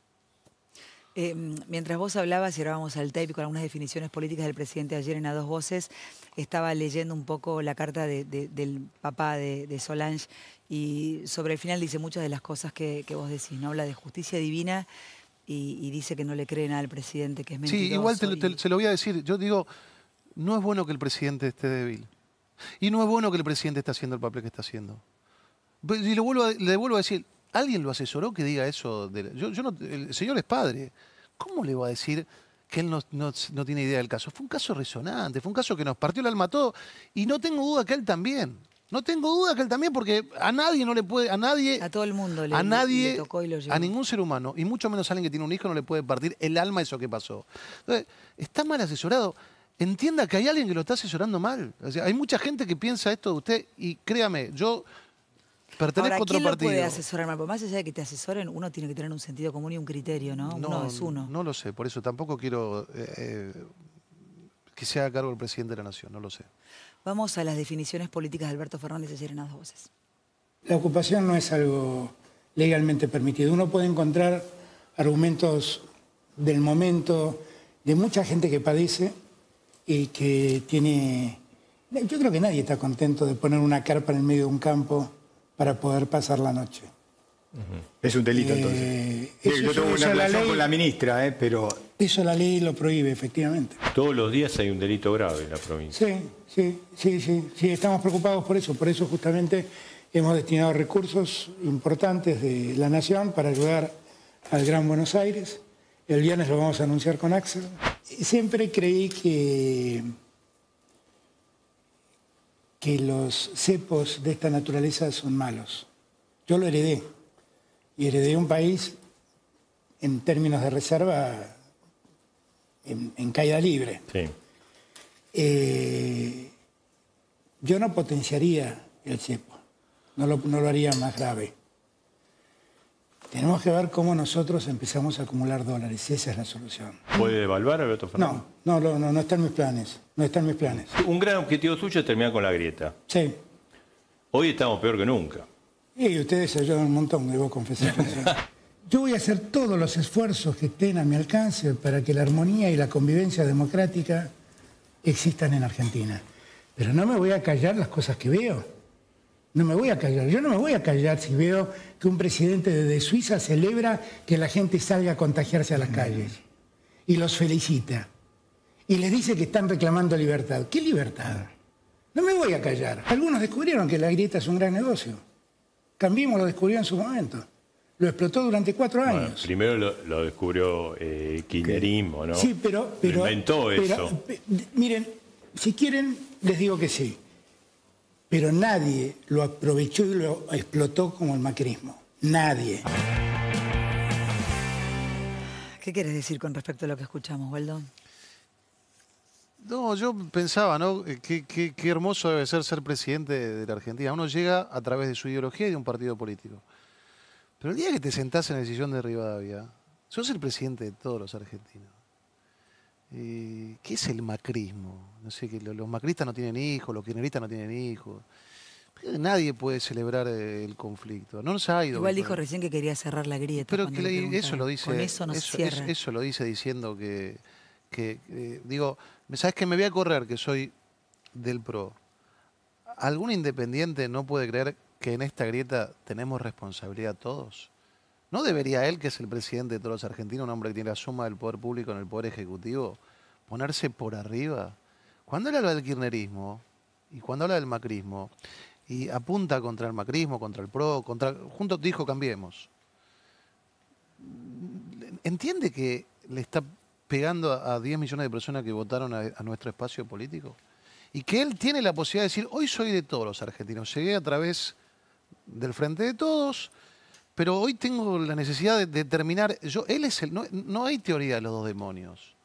Em, mientras vos hablabas y vamos al tape con algunas definiciones políticas del presidente ayer en A Dos Voces, estaba leyendo un poco la carta del papá de, Solange y sobre el final dice muchas de las cosas que, vos decís, ¿no? Habla de justicia divina y, dice que no le creen al presidente, que es mentiroso. Sí, igual te, se lo voy a decir. Yo digo, no es bueno que el presidente esté débil. Y no es bueno que el presidente esté haciendo el papel que está haciendo. Pues, y le vuelvo a decir, ¿Alguien lo asesoró que diga eso? yo, el señor es padre. ¿Cómo le va a decir que él no, tiene idea del caso? Fue un caso resonante, fue un caso que nos partió el alma a todos. Y no tengo duda que él también. No tengo duda que él también, porque a nadie no le puede, a nadie. A todo el mundo le, a nadie, A ningún ser humano, y mucho menos a alguien que tiene un hijo, no le puede partir el alma eso que pasó. Entonces, está mal asesorado. Entienda que hay alguien que lo está asesorando mal. hay mucha gente que piensa esto de usted, y créame, yo Pertenezco Ahora, otro partido. Lo puede asesorar Por más allá de que te asesoren, uno tiene que tener un sentido común y un criterio, ¿no? uno es uno. No lo sé, por eso tampoco quiero eh, eh, que sea a cargo del presidente de la Nación, no lo sé. Vamos a las definiciones políticas de Alberto Fernández ayer en las voces. La ocupación no es algo legalmente permitido. Uno puede encontrar argumentos del momento de mucha gente que padece y que tiene... Yo creo que nadie está contento de poner una carpa en el medio de un campo para poder pasar la noche. Es un delito eh, entonces. yo tengo una relación con la ministra, eh, pero... Eso la ley lo prohíbe, efectivamente. Todos los días hay un delito grave en la provincia. Sí, sí, sí, sí, sí, estamos preocupados por eso. Por eso justamente hemos destinado recursos importantes de la Nación para ayudar al Gran Buenos Aires. El viernes lo vamos a anunciar con Axel. Siempre creí que que los cepos de esta naturaleza son malos. Yo lo heredé y heredé un país en términos de reserva en, caída libre. Sí. Eh, yo no potenciaría el cepo, no lo haría más grave. Tenemos que ver cómo nosotros empezamos a acumular dólares y esa es la solución. ¿Puede evaluar, Alberto Fernández? No, no, no, no están mis planes. No están mis planes. Un gran objetivo suyo es terminar con la grieta. Sí. Hoy estamos peor que nunca. Y ustedes ayudan un montón, debo confesar. (laughs) Yo voy a hacer todos los esfuerzos que estén a mi alcance para que la armonía y la convivencia democrática existan en Argentina. Pero no me voy a callar las cosas que veo. No me voy a callar, yo no me voy a callar si veo que un presidente de Suiza celebra que la gente salga a contagiarse a las calles y los felicita y les dice que están reclamando libertad. ¿Qué libertad? No me voy a callar. Algunos descubrieron que la grieta es un gran negocio. Cambiemos lo descubrió en su momento. Lo explotó durante cuatro años. primero lo, descubrió eh, ¿no? Sí, pero... inventó eso. Pero, miren, si quieren, les digo que sí pero nadie lo aprovechó y lo explotó como el macrismo. Nadie. ¿Qué quieres decir con respecto a lo que escuchamos, Waldo? No, yo pensaba, ¿no? Eh, qué, hermoso debe ser ser presidente de la Argentina. Uno llega a través de su ideología y de un partido político. Pero el día que te sentás en la decisión de Rivadavia, sos el presidente de todos los argentinos. Eh, ¿Qué es el macrismo? No sé, que los macristas no tienen hijos, los kirchneristas no tienen hijos. Nadie puede celebrar eh, el conflicto. No nos Igual dijo recién que quería cerrar la grieta. Pero eso lo dice. eso, lo dice diciendo que. que eh, digo, ¿sabes que Me voy a correr, que soy del PRO. ¿Algún independiente no puede creer que en esta grieta tenemos responsabilidad todos? ¿No debería él, que es el presidente de todos los argentinos, un hombre que tiene la suma del poder público en el poder ejecutivo, ponerse por arriba? Cuando él habla del kirchnerismo y cuando habla del macrismo y apunta contra el macrismo, contra el PRO, contra juntos dijo cambiemos. ¿Entiende que le está pegando a 10 millones de personas que votaron a nuestro espacio político? Y que él tiene la posibilidad de decir, hoy soy de todos los argentinos, llegué a través del Frente de Todos, pero hoy tengo la necesidad de determinar, yo, él es el, no, hay teoría de los dos demonios.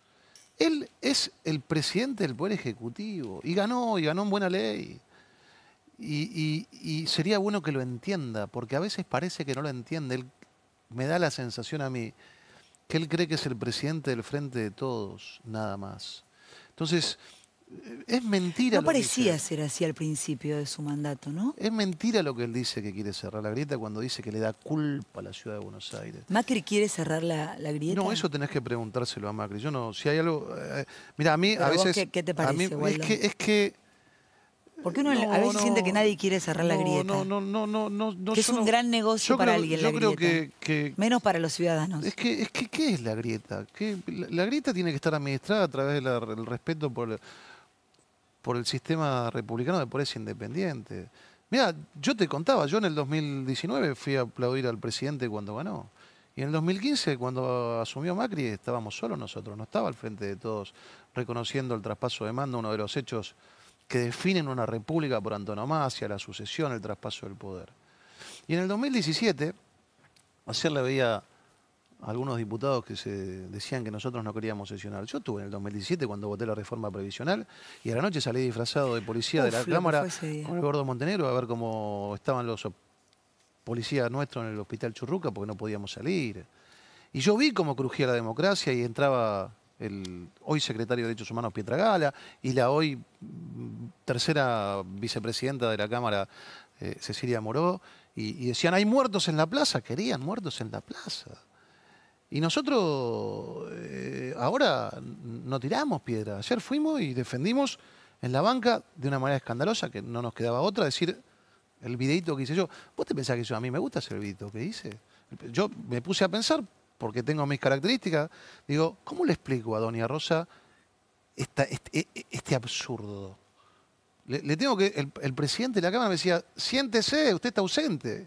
Él es el presidente del Poder Ejecutivo y ganó, y ganó en buena ley. Y, y, sería bueno que lo entienda, porque a veces parece que no lo entiende. Él, me da la sensación a mí que él cree que es el presidente del frente de todos, nada más. Entonces, es mentira. No parecía ser así al principio de su mandato, ¿no? Es mentira lo que él dice que quiere cerrar la grieta cuando dice que le da culpa a la ciudad de Buenos Aires. ¿Macri quiere cerrar la, grieta? No, eso tenés que preguntárselo a Macri. Yo no, si hay algo. Eh, mira, a mí a veces. qué, te parece? A mí, es que, que porque uno a veces siente que nadie quiere cerrar la grieta. No, no, no, no, no. Que es un gran negocio para alguien la Menos para los ciudadanos. Es que, es que ¿qué es la grieta? La, la, grieta tiene que estar administrada a través del respeto por por el sistema republicano de pobreza independiente. Mira, yo te contaba, yo en el 2019 fui a aplaudir al presidente cuando ganó. Y en el 2015, cuando asumió Macri, estábamos solos nosotros, no estaba al frente de todos, reconociendo el traspaso de mando, uno de los hechos que definen una república por antonomasia, la sucesión, el traspaso del poder. Y en el 2017, ayer le veía algunos diputados que se decían que nosotros no queríamos sesionar. Yo estuve en el 2017 cuando voté la reforma previsional y a la noche salí disfrazado de policía de la Cámara con el gordo Montenegro a ver cómo estaban los policías nuestros en el hospital Churruca porque no podíamos salir. Y yo vi cómo crujía la democracia y entraba el hoy secretario de Derechos Humanos Pietra Gala y la hoy tercera vicepresidenta de la Cámara, eh, Cecilia Moró, y decían, hay muertos en la plaza, querían muertos en la plaza. Y nosotros eh, ahora no tiramos piedra. Ayer fuimos y defendimos en la banca de una manera escandalosa que no nos quedaba otra, decir el videito que hice yo. ¿Vos te pensás que yo a mí me gusta ese videito que hice? Yo me puse a pensar, porque tengo mis características, digo, ¿cómo le explico a Doña Rosa este, e, e, este, absurdo? Le, tengo que. el presidente de la Cámara me decía, siéntese, usted está ausente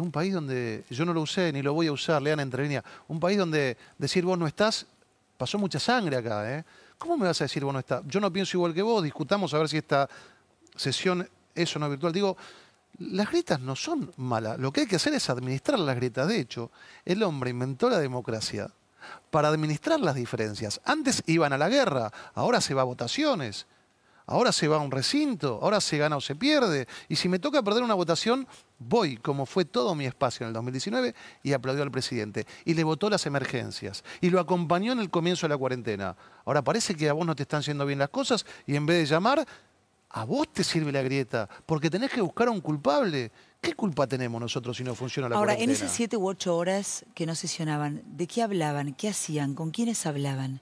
es un país donde yo no lo usé ni lo voy a usar, lean entre Un país donde decir vos no estás, pasó mucha sangre acá. ¿eh? ¿Cómo me vas a decir vos no estás? Yo no pienso igual que vos, discutamos a ver si esta sesión es o no virtual. Digo, las grietas no son malas. Lo que hay que hacer es administrar las grietas. De hecho, el hombre inventó la democracia para administrar las diferencias. Antes iban a la guerra, ahora se va a votaciones ahora se va a un recinto, ahora se gana o se pierde. Y si me toca perder una votación, voy, como fue todo mi espacio en el 2019, y aplaudió al presidente. Y le votó las emergencias. Y lo acompañó en el comienzo de la cuarentena. Ahora parece que a vos no te están yendo bien las cosas y en vez de llamar, a vos te sirve la grieta, porque tenés que buscar a un culpable. ¿Qué culpa tenemos nosotros si no funciona la Ahora, en esas siete u ocho horas que no sesionaban, ¿de qué hablaban? ¿Qué hacían? ¿Con quiénes hablaban?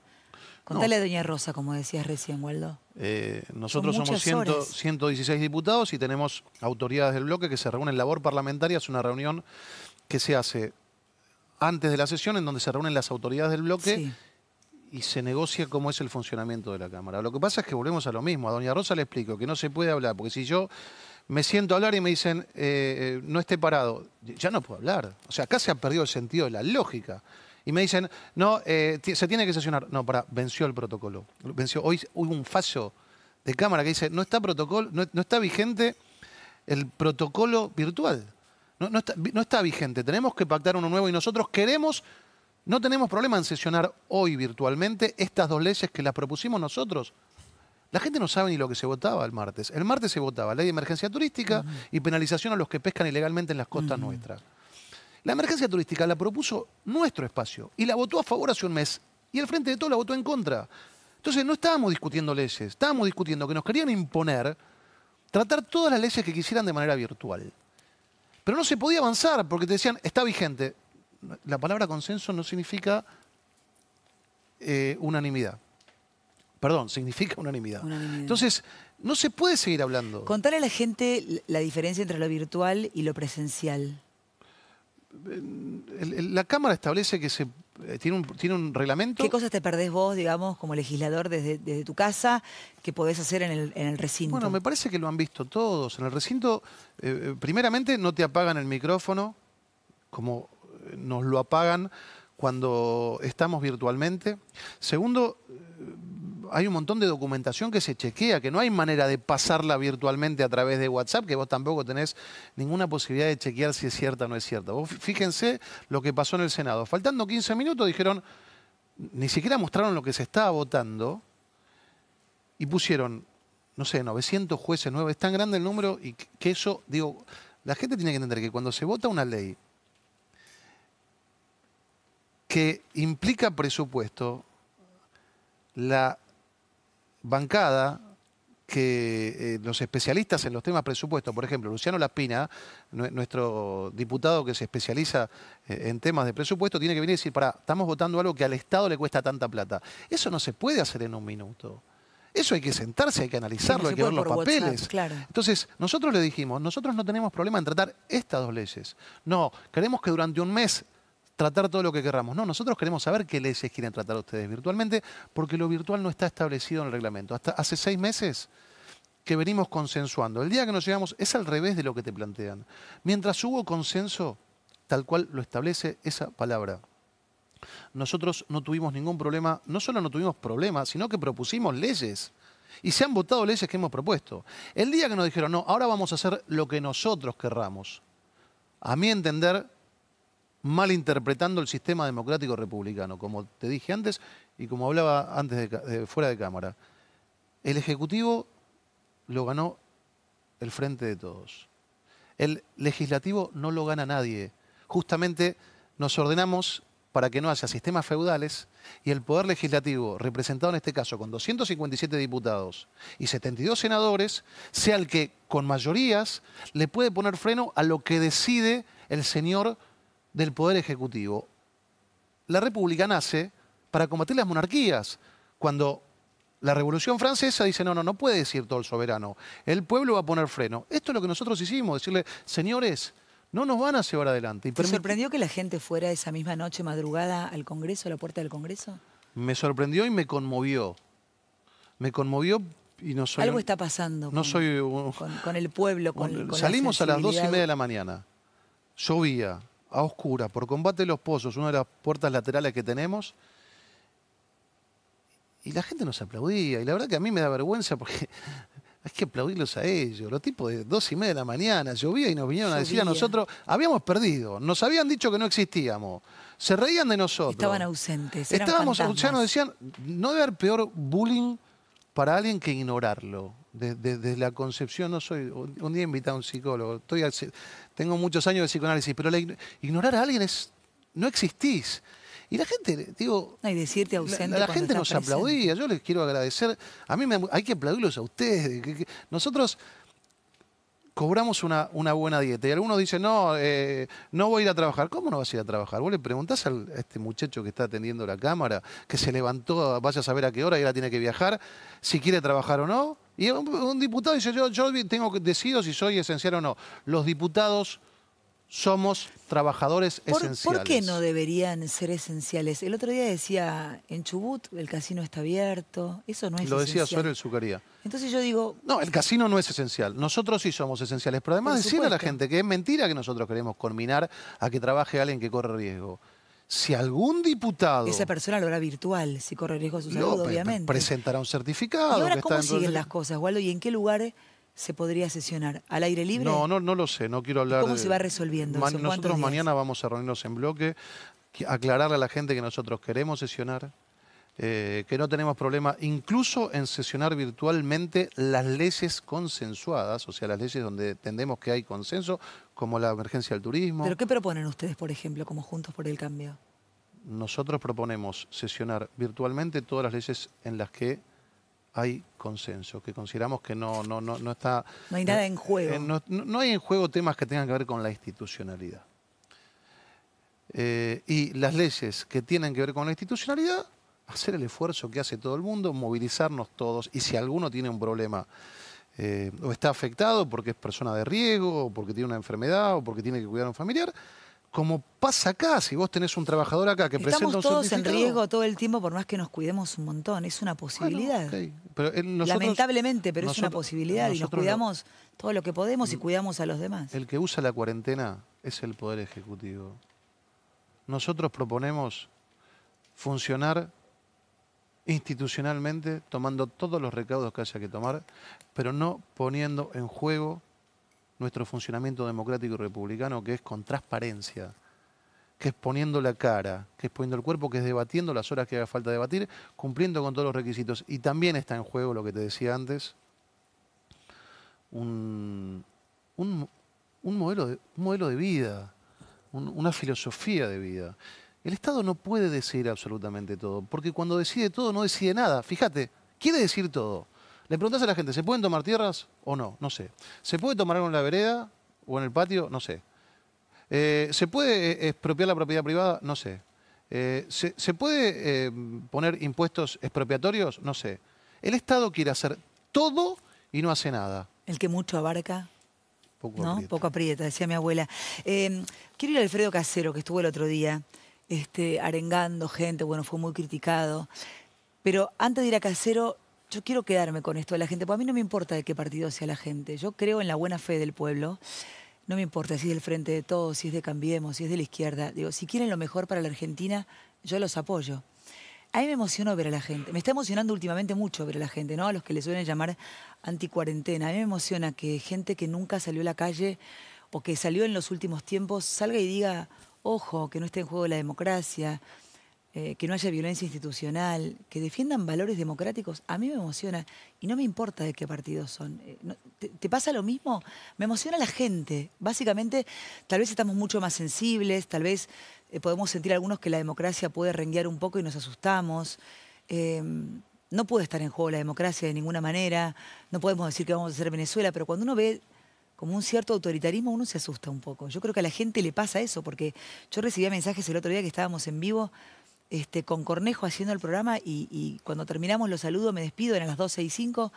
Contale Doña Rosa, como decías recién, Waldo. Eh, nosotros somos 116 diputados y tenemos autoridades del bloque que se reúnen en labor parlamentaria. Es una reunión que se hace antes de la sesión en donde se reúnen las autoridades del bloque y se negocia cómo es el funcionamiento de la Cámara. Lo que pasa es que volvemos a lo mismo. A Doña Rosa le explico que no se puede hablar, porque si yo me siento a hablar y me dicen, eh, eh, no esté parado, ya no puedo hablar. O sea, acá se ha perdido el sentido de la lógica y me dicen, no, eh, se tiene que sesionar. No, para, venció el protocolo. Venció. Hoy hubo un fallo de cámara que dice, no está protocolo, no, está vigente el protocolo virtual. No, está, vigente. Tenemos que pactar uno nuevo y nosotros queremos no tenemos problema en sesionar hoy virtualmente estas dos leyes que las propusimos nosotros. La gente no sabe ni lo que se votaba el martes. El martes se votaba ley de emergencia turística y penalización a los que pescan ilegalmente en las costas nuestras. La emergencia turística la propuso nuestro espacio y la votó a favor hace un mes y el Frente de todo la votó en contra. Entonces no estábamos discutiendo leyes, estábamos discutiendo que nos querían imponer tratar todas las leyes que quisieran de manera virtual. Pero no se podía avanzar porque te decían, está vigente. La palabra consenso no significa eh, unanimidad. Perdón, significa unanimidad. Entonces, no se puede seguir hablando. Contar a la gente la diferencia entre lo virtual y lo presencial la Cámara establece que se eh, tiene un, tiene un reglamento. ¿Qué cosas te perdés vos, digamos, como legislador desde, tu casa que podés hacer en el, recinto? Bueno, me parece que lo han visto todos. En el recinto, eh, eh, primeramente, no te apagan el micrófono como nos lo apagan cuando estamos virtualmente. Segundo, hay un montón de documentación que se chequea, que no hay manera de pasarla virtualmente a través de WhatsApp, que vos tampoco tenés ninguna posibilidad de chequear si es cierta o no es cierta. fíjense lo que pasó en el Senado. Faltando 15 minutos dijeron, ni siquiera mostraron lo que se estaba votando y pusieron, no sé, 900 jueces nuevos. Es tan grande el número y que eso, digo, la gente tiene que entender que cuando se vota una ley que implica presupuesto, la bancada que eh, los especialistas en los temas presupuestos, por ejemplo, Luciano Lapina, nuestro diputado que se especializa eh, en temas de presupuesto, tiene que venir y decir, pará, estamos votando algo que al Estado le cuesta tanta plata. Eso no se puede hacer en un minuto. Eso hay que sentarse, hay que analizarlo, hay que ver los papeles. Entonces, nosotros le dijimos, nosotros no tenemos problema en tratar estas dos leyes. No, queremos que durante un mes tratar todo lo que querramos. No, nosotros queremos saber qué leyes quieren tratar ustedes virtualmente, porque lo virtual no está establecido en el reglamento. Hasta hace seis meses que venimos consensuando. El día que nos llegamos es al revés de lo que te plantean. Mientras hubo consenso, tal cual lo establece esa palabra. Nosotros no tuvimos ningún problema, no solo no tuvimos problemas, sino que propusimos leyes. Y se han votado leyes que hemos propuesto. El día que nos dijeron, no, ahora vamos a hacer lo que nosotros querramos. A mi entender, malinterpretando el sistema democrático republicano, como te dije antes y como hablaba antes fuera de cámara. El Ejecutivo lo ganó el Frente de Todos. El Legislativo no lo gana nadie. Justamente nos ordenamos para que no haya sistemas feudales y el Poder Legislativo, representado en este caso con 257 diputados y 72 senadores, sea el que con mayorías le puede poner freno a lo que decide el señor del Poder Ejecutivo. La República nace para combatir las monarquías. Cuando la Revolución Francesa dice, no, no, no puede decir todo el soberano. El pueblo va a poner freno. Esto es lo que nosotros hicimos, decirle, señores, no nos van a llevar adelante. Y ¿Te sorprendió que la gente fuera esa misma noche madrugada al Congreso, a la puerta del Congreso? Me sorprendió y me conmovió. Me conmovió y no soy... Algo está pasando. No soy... Con, el pueblo, con, Salimos a las dos y media de la mañana. Llovía, a oscura, por combate de los pozos, una de las puertas laterales que tenemos. Y la gente nos aplaudía. Y la verdad que a mí me da vergüenza porque (laughs) hay que aplaudirlos a ellos. Los tipos de dos y media de la mañana, llovía y nos vinieron a decir a nosotros, habíamos perdido, nos habían dicho que no existíamos, se reían de nosotros. Estaban ausentes. Estábamos, nos decían, no debe haber peor bullying para alguien que ignorarlo. Desde, la concepción, no soy, un día invitado a un psicólogo, estoy tengo muchos años de psicoanálisis, pero ignorar a alguien es. No existís. Y la gente, digo. hay decirte ausente. La, gente nos aplaudía. Yo les quiero agradecer. A mí me, hay que aplaudirlos a ustedes. Nosotros cobramos una, una buena dieta. Y algunos dicen, no, eh, no voy a ir a trabajar. ¿Cómo no vas a ir a trabajar? Vos le preguntás a este muchacho que está atendiendo la cámara, que se levantó, vaya a saber a qué hora, y ahora tiene que viajar, si quiere trabajar o no. Y un, diputado dice, yo, yo tengo que decido si soy esencial o no. Los diputados somos trabajadores esenciales. ¿Por qué no deberían ser esenciales? El otro día decía, en Chubut el casino está abierto, eso no es Lo decía Suárez el Sucaría. Entonces yo digo... No, el casino no es esencial, nosotros sí somos esenciales, pero además decir a la gente que es mentira que nosotros queremos conminar a que trabaje alguien que corre riesgo. Si algún diputado... Esa persona lo hará virtual, si corre riesgo su salud, obviamente. Presentará un certificado. ¿Y ahora cómo siguen las cosas, Waldo? ¿Y en qué lugares se podría sesionar? ¿Al aire libre? No, no, no lo sé, no quiero hablar. ¿Cómo se va resolviendo? Nosotros mañana vamos a reunirnos en bloque, aclararle a la gente que nosotros queremos sesionar. Eh, que no tenemos problema incluso en sesionar virtualmente las leyes consensuadas, o sea, las leyes donde entendemos que hay consenso, como la emergencia del turismo. ¿Pero qué proponen ustedes, por ejemplo, como Juntos por el Cambio? Nosotros proponemos sesionar virtualmente todas las leyes en las que hay consenso, que consideramos que no, no, está... No hay nada en juego. Eh, no, hay en juego temas que tengan que ver con la institucionalidad. Eh, y las leyes que tienen que ver con la institucionalidad, hacer el esfuerzo que hace todo el mundo, movilizarnos todos, y si alguno tiene un problema eh, o está afectado porque es persona de riesgo, o porque tiene una enfermedad, o porque tiene que cuidar a un familiar, como pasa acá, si vos tenés un trabajador acá que presenta un todos en riesgo todo el tiempo, por más que nos cuidemos un montón. Es una ah, posibilidad. Eh, Lamentablemente, pero es una posibilidad y nos cuidamos todo lo que podemos y cuidamos a los demás. El que usa la cuarentena es el Poder Ejecutivo. Nosotros proponemos funcionar institucionalmente tomando todos los recaudos que haya que tomar, pero no poniendo en juego nuestro funcionamiento democrático y republicano, que es con transparencia, que es poniendo la cara, que es poniendo el cuerpo, que es debatiendo las horas que haga falta debatir, cumpliendo con todos los requisitos. Y también está en juego lo que te decía antes, un, un, modelo, de, modelo de vida, una filosofía de vida. El Estado no puede decir absolutamente todo, porque cuando decide todo no decide nada. Fíjate, quiere decir todo. Le preguntas a la gente, ¿se pueden tomar tierras o no? No sé. ¿Se puede tomar algo en la vereda o en el patio? No sé. Eh, ¿Se puede eh, expropiar la propiedad privada? No sé. Eh, ¿se, puede poner impuestos expropiatorios? No sé. El Estado quiere hacer todo y no hace nada. El que mucho abarca. Poco ¿no? aprieta. Poco aprieta, decía mi abuela. Em, quiero ir a Alfredo Casero, que estuvo el otro día este, arengando gente, bueno, fue muy criticado. Pero antes de ir a Casero, yo quiero quedarme con esto de la gente, porque a mí no me importa de qué partido sea la gente. Yo creo en la buena fe del pueblo. No me importa si es del frente de todos, si es de Cambiemos, si es de la izquierda. Digo, si quieren lo mejor para la Argentina, yo los apoyo. A mí me emocionó ver a la gente. Me está emocionando últimamente mucho ver a la gente, ¿no? A los que les suelen llamar anticuarentena. A mí me emociona que gente que nunca salió a la calle o que salió en los últimos tiempos salga y diga, ojo, que no esté en juego la democracia, eh, que no haya violencia institucional, que defiendan valores democráticos, a mí me emociona y no me importa de qué partidos son. Eh, te, pasa lo mismo? Me emociona la gente. Básicamente, tal vez estamos mucho más sensibles, tal vez eh, podemos sentir algunos que la democracia puede renguear un poco y nos asustamos. Em, no puede estar en juego la democracia de ninguna manera, no podemos decir que vamos a ser Venezuela, pero cuando uno ve como un cierto autoritarismo, uno se asusta un poco. Yo creo que a la gente le pasa eso, porque yo recibía mensajes el otro día que estábamos en vivo este, con Cornejo haciendo el programa y, cuando terminamos lo saludo, me despido, eran las 12 y 5,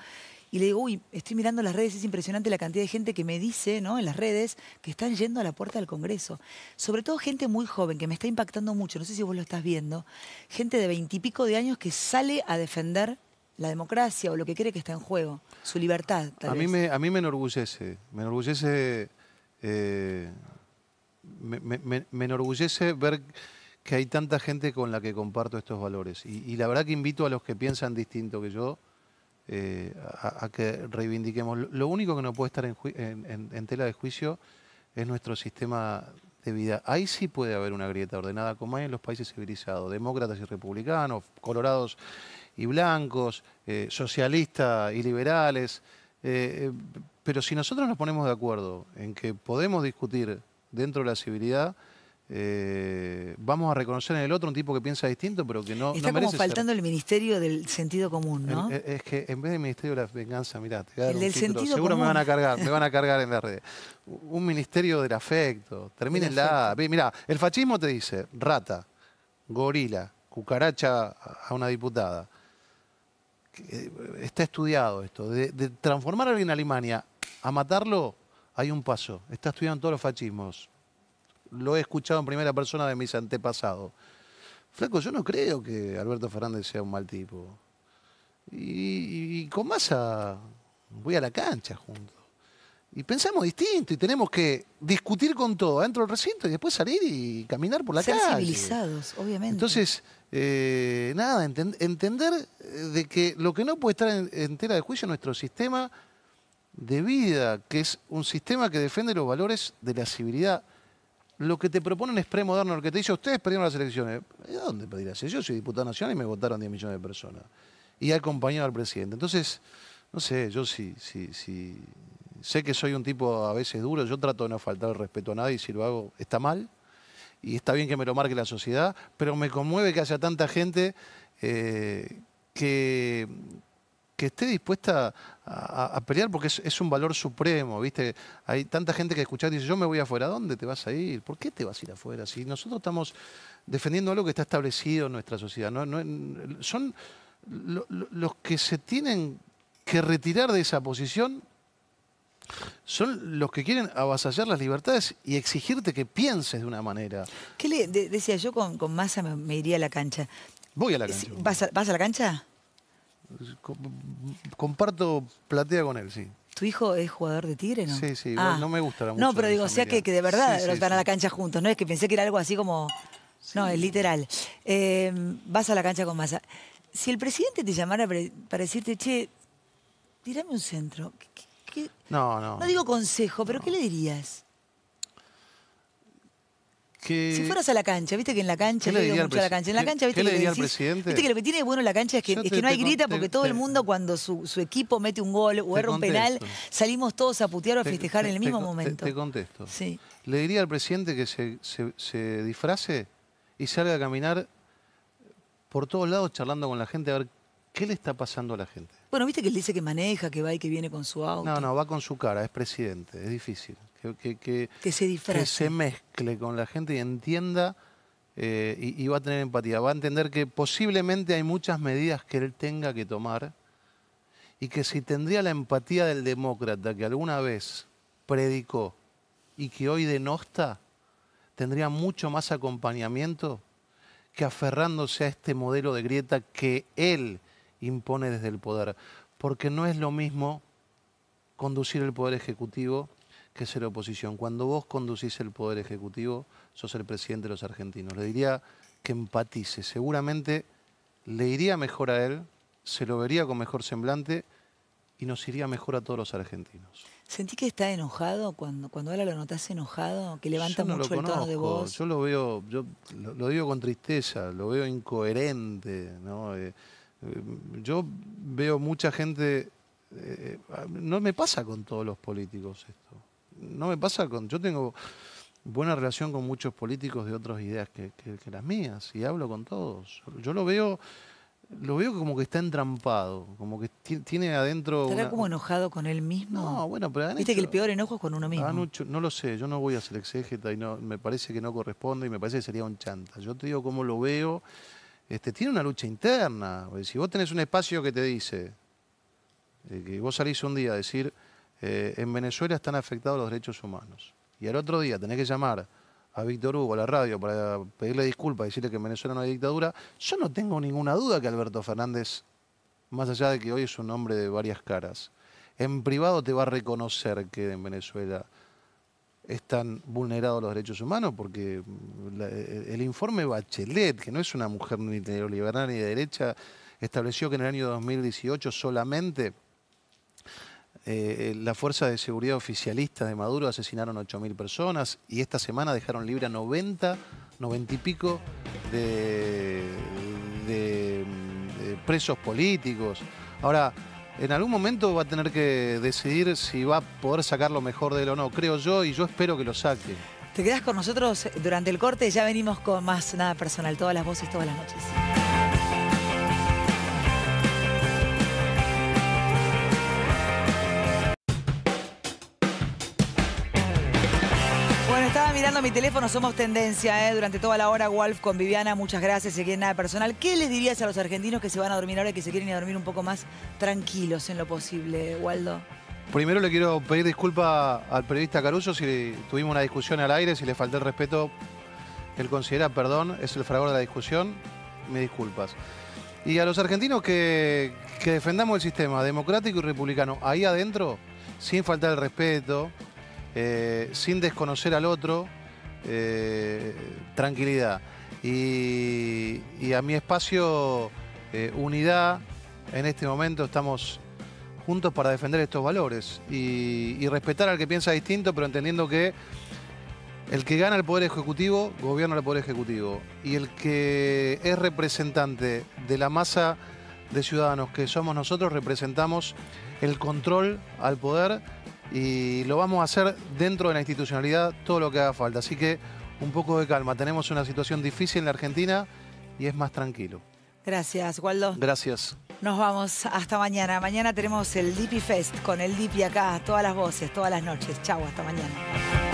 y le digo, uy, estoy mirando las redes, es impresionante la cantidad de gente que me dice, ¿no? En las redes, que están yendo a la puerta del Congreso. Sobre todo gente muy joven, que me está impactando mucho, no sé si vos lo estás viendo, gente de veintipico de años que sale a defender la democracia o lo que cree que está en juego, su libertad. a, Mí me, a mí me enorgullece, me enorgullece, eh, me enorgullece ver que hay tanta gente con la que comparto estos valores. Y, la verdad que invito a los que piensan distinto que yo eh, a, que reivindiquemos. Lo único que no puede estar en, tela de juicio es nuestro sistema de vida. Ahí sí puede haber una grieta ordenada, como hay en los países civilizados, demócratas y republicanos, colorados y blancos, eh, socialistas y liberales. Eh, pero si nosotros nos ponemos de acuerdo en que podemos discutir dentro de la civilidad, eh, vamos a reconocer en el otro un tipo que piensa distinto, pero que no. Está no faltando el ministerio del sentido común, ¿no? Eh, es que en vez del ministerio de la venganza, mirá, Seguro me van a cargar, me van a cargar en (laughs) las redes. Un ministerio del afecto. terminen la Mirá, el fascismo te dice rata, gorila, cucaracha a una diputada. Eh, está estudiado esto. De, de transformar a alguien en Alemania a matarlo, hay un paso. Está estudiando todos los fascismos lo he escuchado en primera persona de mis antepasados. Flaco, yo no creo que Alberto Fernández sea un mal tipo. Y, con masa voy a la cancha juntos. Y pensamos distinto y tenemos que discutir con todo dentro del recinto y después salir y caminar por la Ser calle. civilizados, obviamente. Entonces, eh, nada, entender eh, de que lo que no puede estar en, de juicio es nuestro sistema de vida, que es un sistema que defiende los valores de la civilidad lo que te proponen es premoderno moderno, lo que te dice, ustedes perdieron las elecciones. ¿De dónde pedirás eso? Yo soy diputado nacional y me votaron 10 millones de personas. Y he acompañado al presidente. Entonces, no sé, yo sí, sí, Sé que soy un tipo a veces duro, yo trato de no faltar el respeto a nadie y si lo hago está mal. Y está bien que me lo marque la sociedad, pero me conmueve que haya tanta gente eh, que, que esté dispuesta a, pelear porque es, un valor supremo, ¿viste? Hay tanta gente que escucha y dice, yo me voy afuera, ¿dónde te vas a ir? ¿Por qué te vas a ir afuera? Si nosotros estamos defendiendo algo que está establecido en nuestra sociedad, no, son los que se tienen que retirar de esa posición son los que quieren avasallar las libertades y exigirte que pienses de una manera. ¿Qué le decía yo con, con me, iría a la cancha? Voy a la eh, cancha. a, ¿Vas a la cancha? comparto platea con él, sí. ¿Tu hijo es jugador de tigre, no? Sí, sí, ah. no me gusta la mucho. No, pero digo, o sea que, de verdad van a la cancha juntos, ¿no? Es que pensé que era algo así como. No, es literal. Eh, vas a la cancha con masa. Si el presidente te llamara para decirte, che, tirame un centro. No, no. No digo consejo, pero ¿qué le dirías? Si fueras a la cancha, viste que en la cancha, le digo mucho a la cancha, en la cancha, viste, que, le diría presidente? viste que lo que tiene de bueno la cancha es que, es no hay grita porque todo el mundo cuando su, su equipo mete un gol o erra un penal, salimos todos a putear o a festejar en el mismo momento. Te, contesto. Le diría al presidente que se, se, disfrace y salga a caminar por todos lados charlando con la gente a ver qué le está pasando a la gente. Bueno, viste que él dice que maneja, que va y que viene con su auto. No, no, va con su cara, es presidente, es difícil que, se mezcle con la gente y entienda eh, y, y, va a tener empatía, va a entender que posiblemente hay muchas medidas que él tenga que tomar y que si tendría la empatía del demócrata que alguna vez predicó y que hoy denosta, tendría mucho más acompañamiento que aferrándose a este modelo de grieta que él impone desde el poder. Porque no es lo mismo conducir el poder ejecutivo que es ser oposición. Cuando vos conducís el Poder Ejecutivo, sos el presidente de los argentinos. Le diría que empatice. Seguramente le iría mejor a él, se lo vería con mejor semblante y nos iría mejor a todos los argentinos. ¿Sentí que está enojado cuando, cuando ahora lo notas enojado? ¿Que levanta mucho el tono de voz? Yo lo veo, yo lo, digo con tristeza, lo veo incoherente. Eh, eh, yo veo mucha gente eh, no me pasa con todos los políticos esto no me pasa con. Yo tengo buena relación con muchos políticos de otras ideas que, las mías y hablo con todos. Yo lo veo lo veo como que está entrampado, como que tiene adentro. ¿Estará como enojado con él mismo? No, bueno, pero. Viste que el peor enojo es con uno mismo. no lo sé, yo no voy a ser exégeta y no, me parece que no corresponde y me parece que sería un chanta. Yo te digo cómo lo veo. Este, tiene una lucha interna. Si vos tenés un espacio que te dice, eh, que vos salís un día a decir eh, en Venezuela están afectados los derechos humanos. Y al otro día tenés que llamar a Víctor Hugo, a la radio, para pedirle disculpas, decirle que en Venezuela no hay dictadura, yo no tengo ninguna duda que Alberto Fernández, más allá de que hoy es un hombre de varias caras, en privado te va a reconocer que en Venezuela están vulnerados los derechos humanos, porque mm, eh, el informe Bachelet, que no es una mujer ni neoliberal ni de derecha, estableció que en el año 2018 solamente eh, la Fuerza de Seguridad Oficialista de Maduro asesinaron 8.000 personas y esta semana dejaron libre a 90, 90 y pico de, presos políticos. Ahora, en algún momento va a tener que decidir si va a poder sacar lo mejor de él o no, creo yo, y yo espero que lo saque. Te quedas con nosotros durante el corte, ya venimos con más nada personal, todas las voces, todas las noches. mi teléfono, somos tendencia, ¿eh? Durante toda la hora, Wolf con Viviana, muchas gracias, si quieren nada personal. ¿Qué les dirías a los argentinos que se van a dormir ahora y que se quieren ir a dormir un poco más tranquilos en lo posible, Waldo? Primero le quiero pedir disculpa al periodista Caruso si tuvimos una discusión al aire, si le falté el respeto. Él considera, perdón, es el fragor de la discusión, me disculpas. Y a los argentinos que, defendamos el sistema democrático y republicano ahí adentro, sin faltar el respeto, eh, sin desconocer al otro, eh, tranquilidad. Y, a mi espacio, eh, unidad, en este momento estamos juntos para defender estos valores y, y respetar al que piensa distinto, pero entendiendo que el que gana el Poder Ejecutivo, gobierna el Poder Ejecutivo. Y el que es representante de la masa de ciudadanos que somos nosotros, representamos el control al poder y lo vamos a hacer dentro de la institucionalidad todo lo que haga falta. Así que un poco de calma. Tenemos una situación difícil en la Argentina y es más tranquilo. Gracias, Waldo. Gracias. Nos vamos hasta mañana. Mañana tenemos el Dipi Fest con el Dipi acá, todas las voces, todas las noches. Chau, hasta mañana.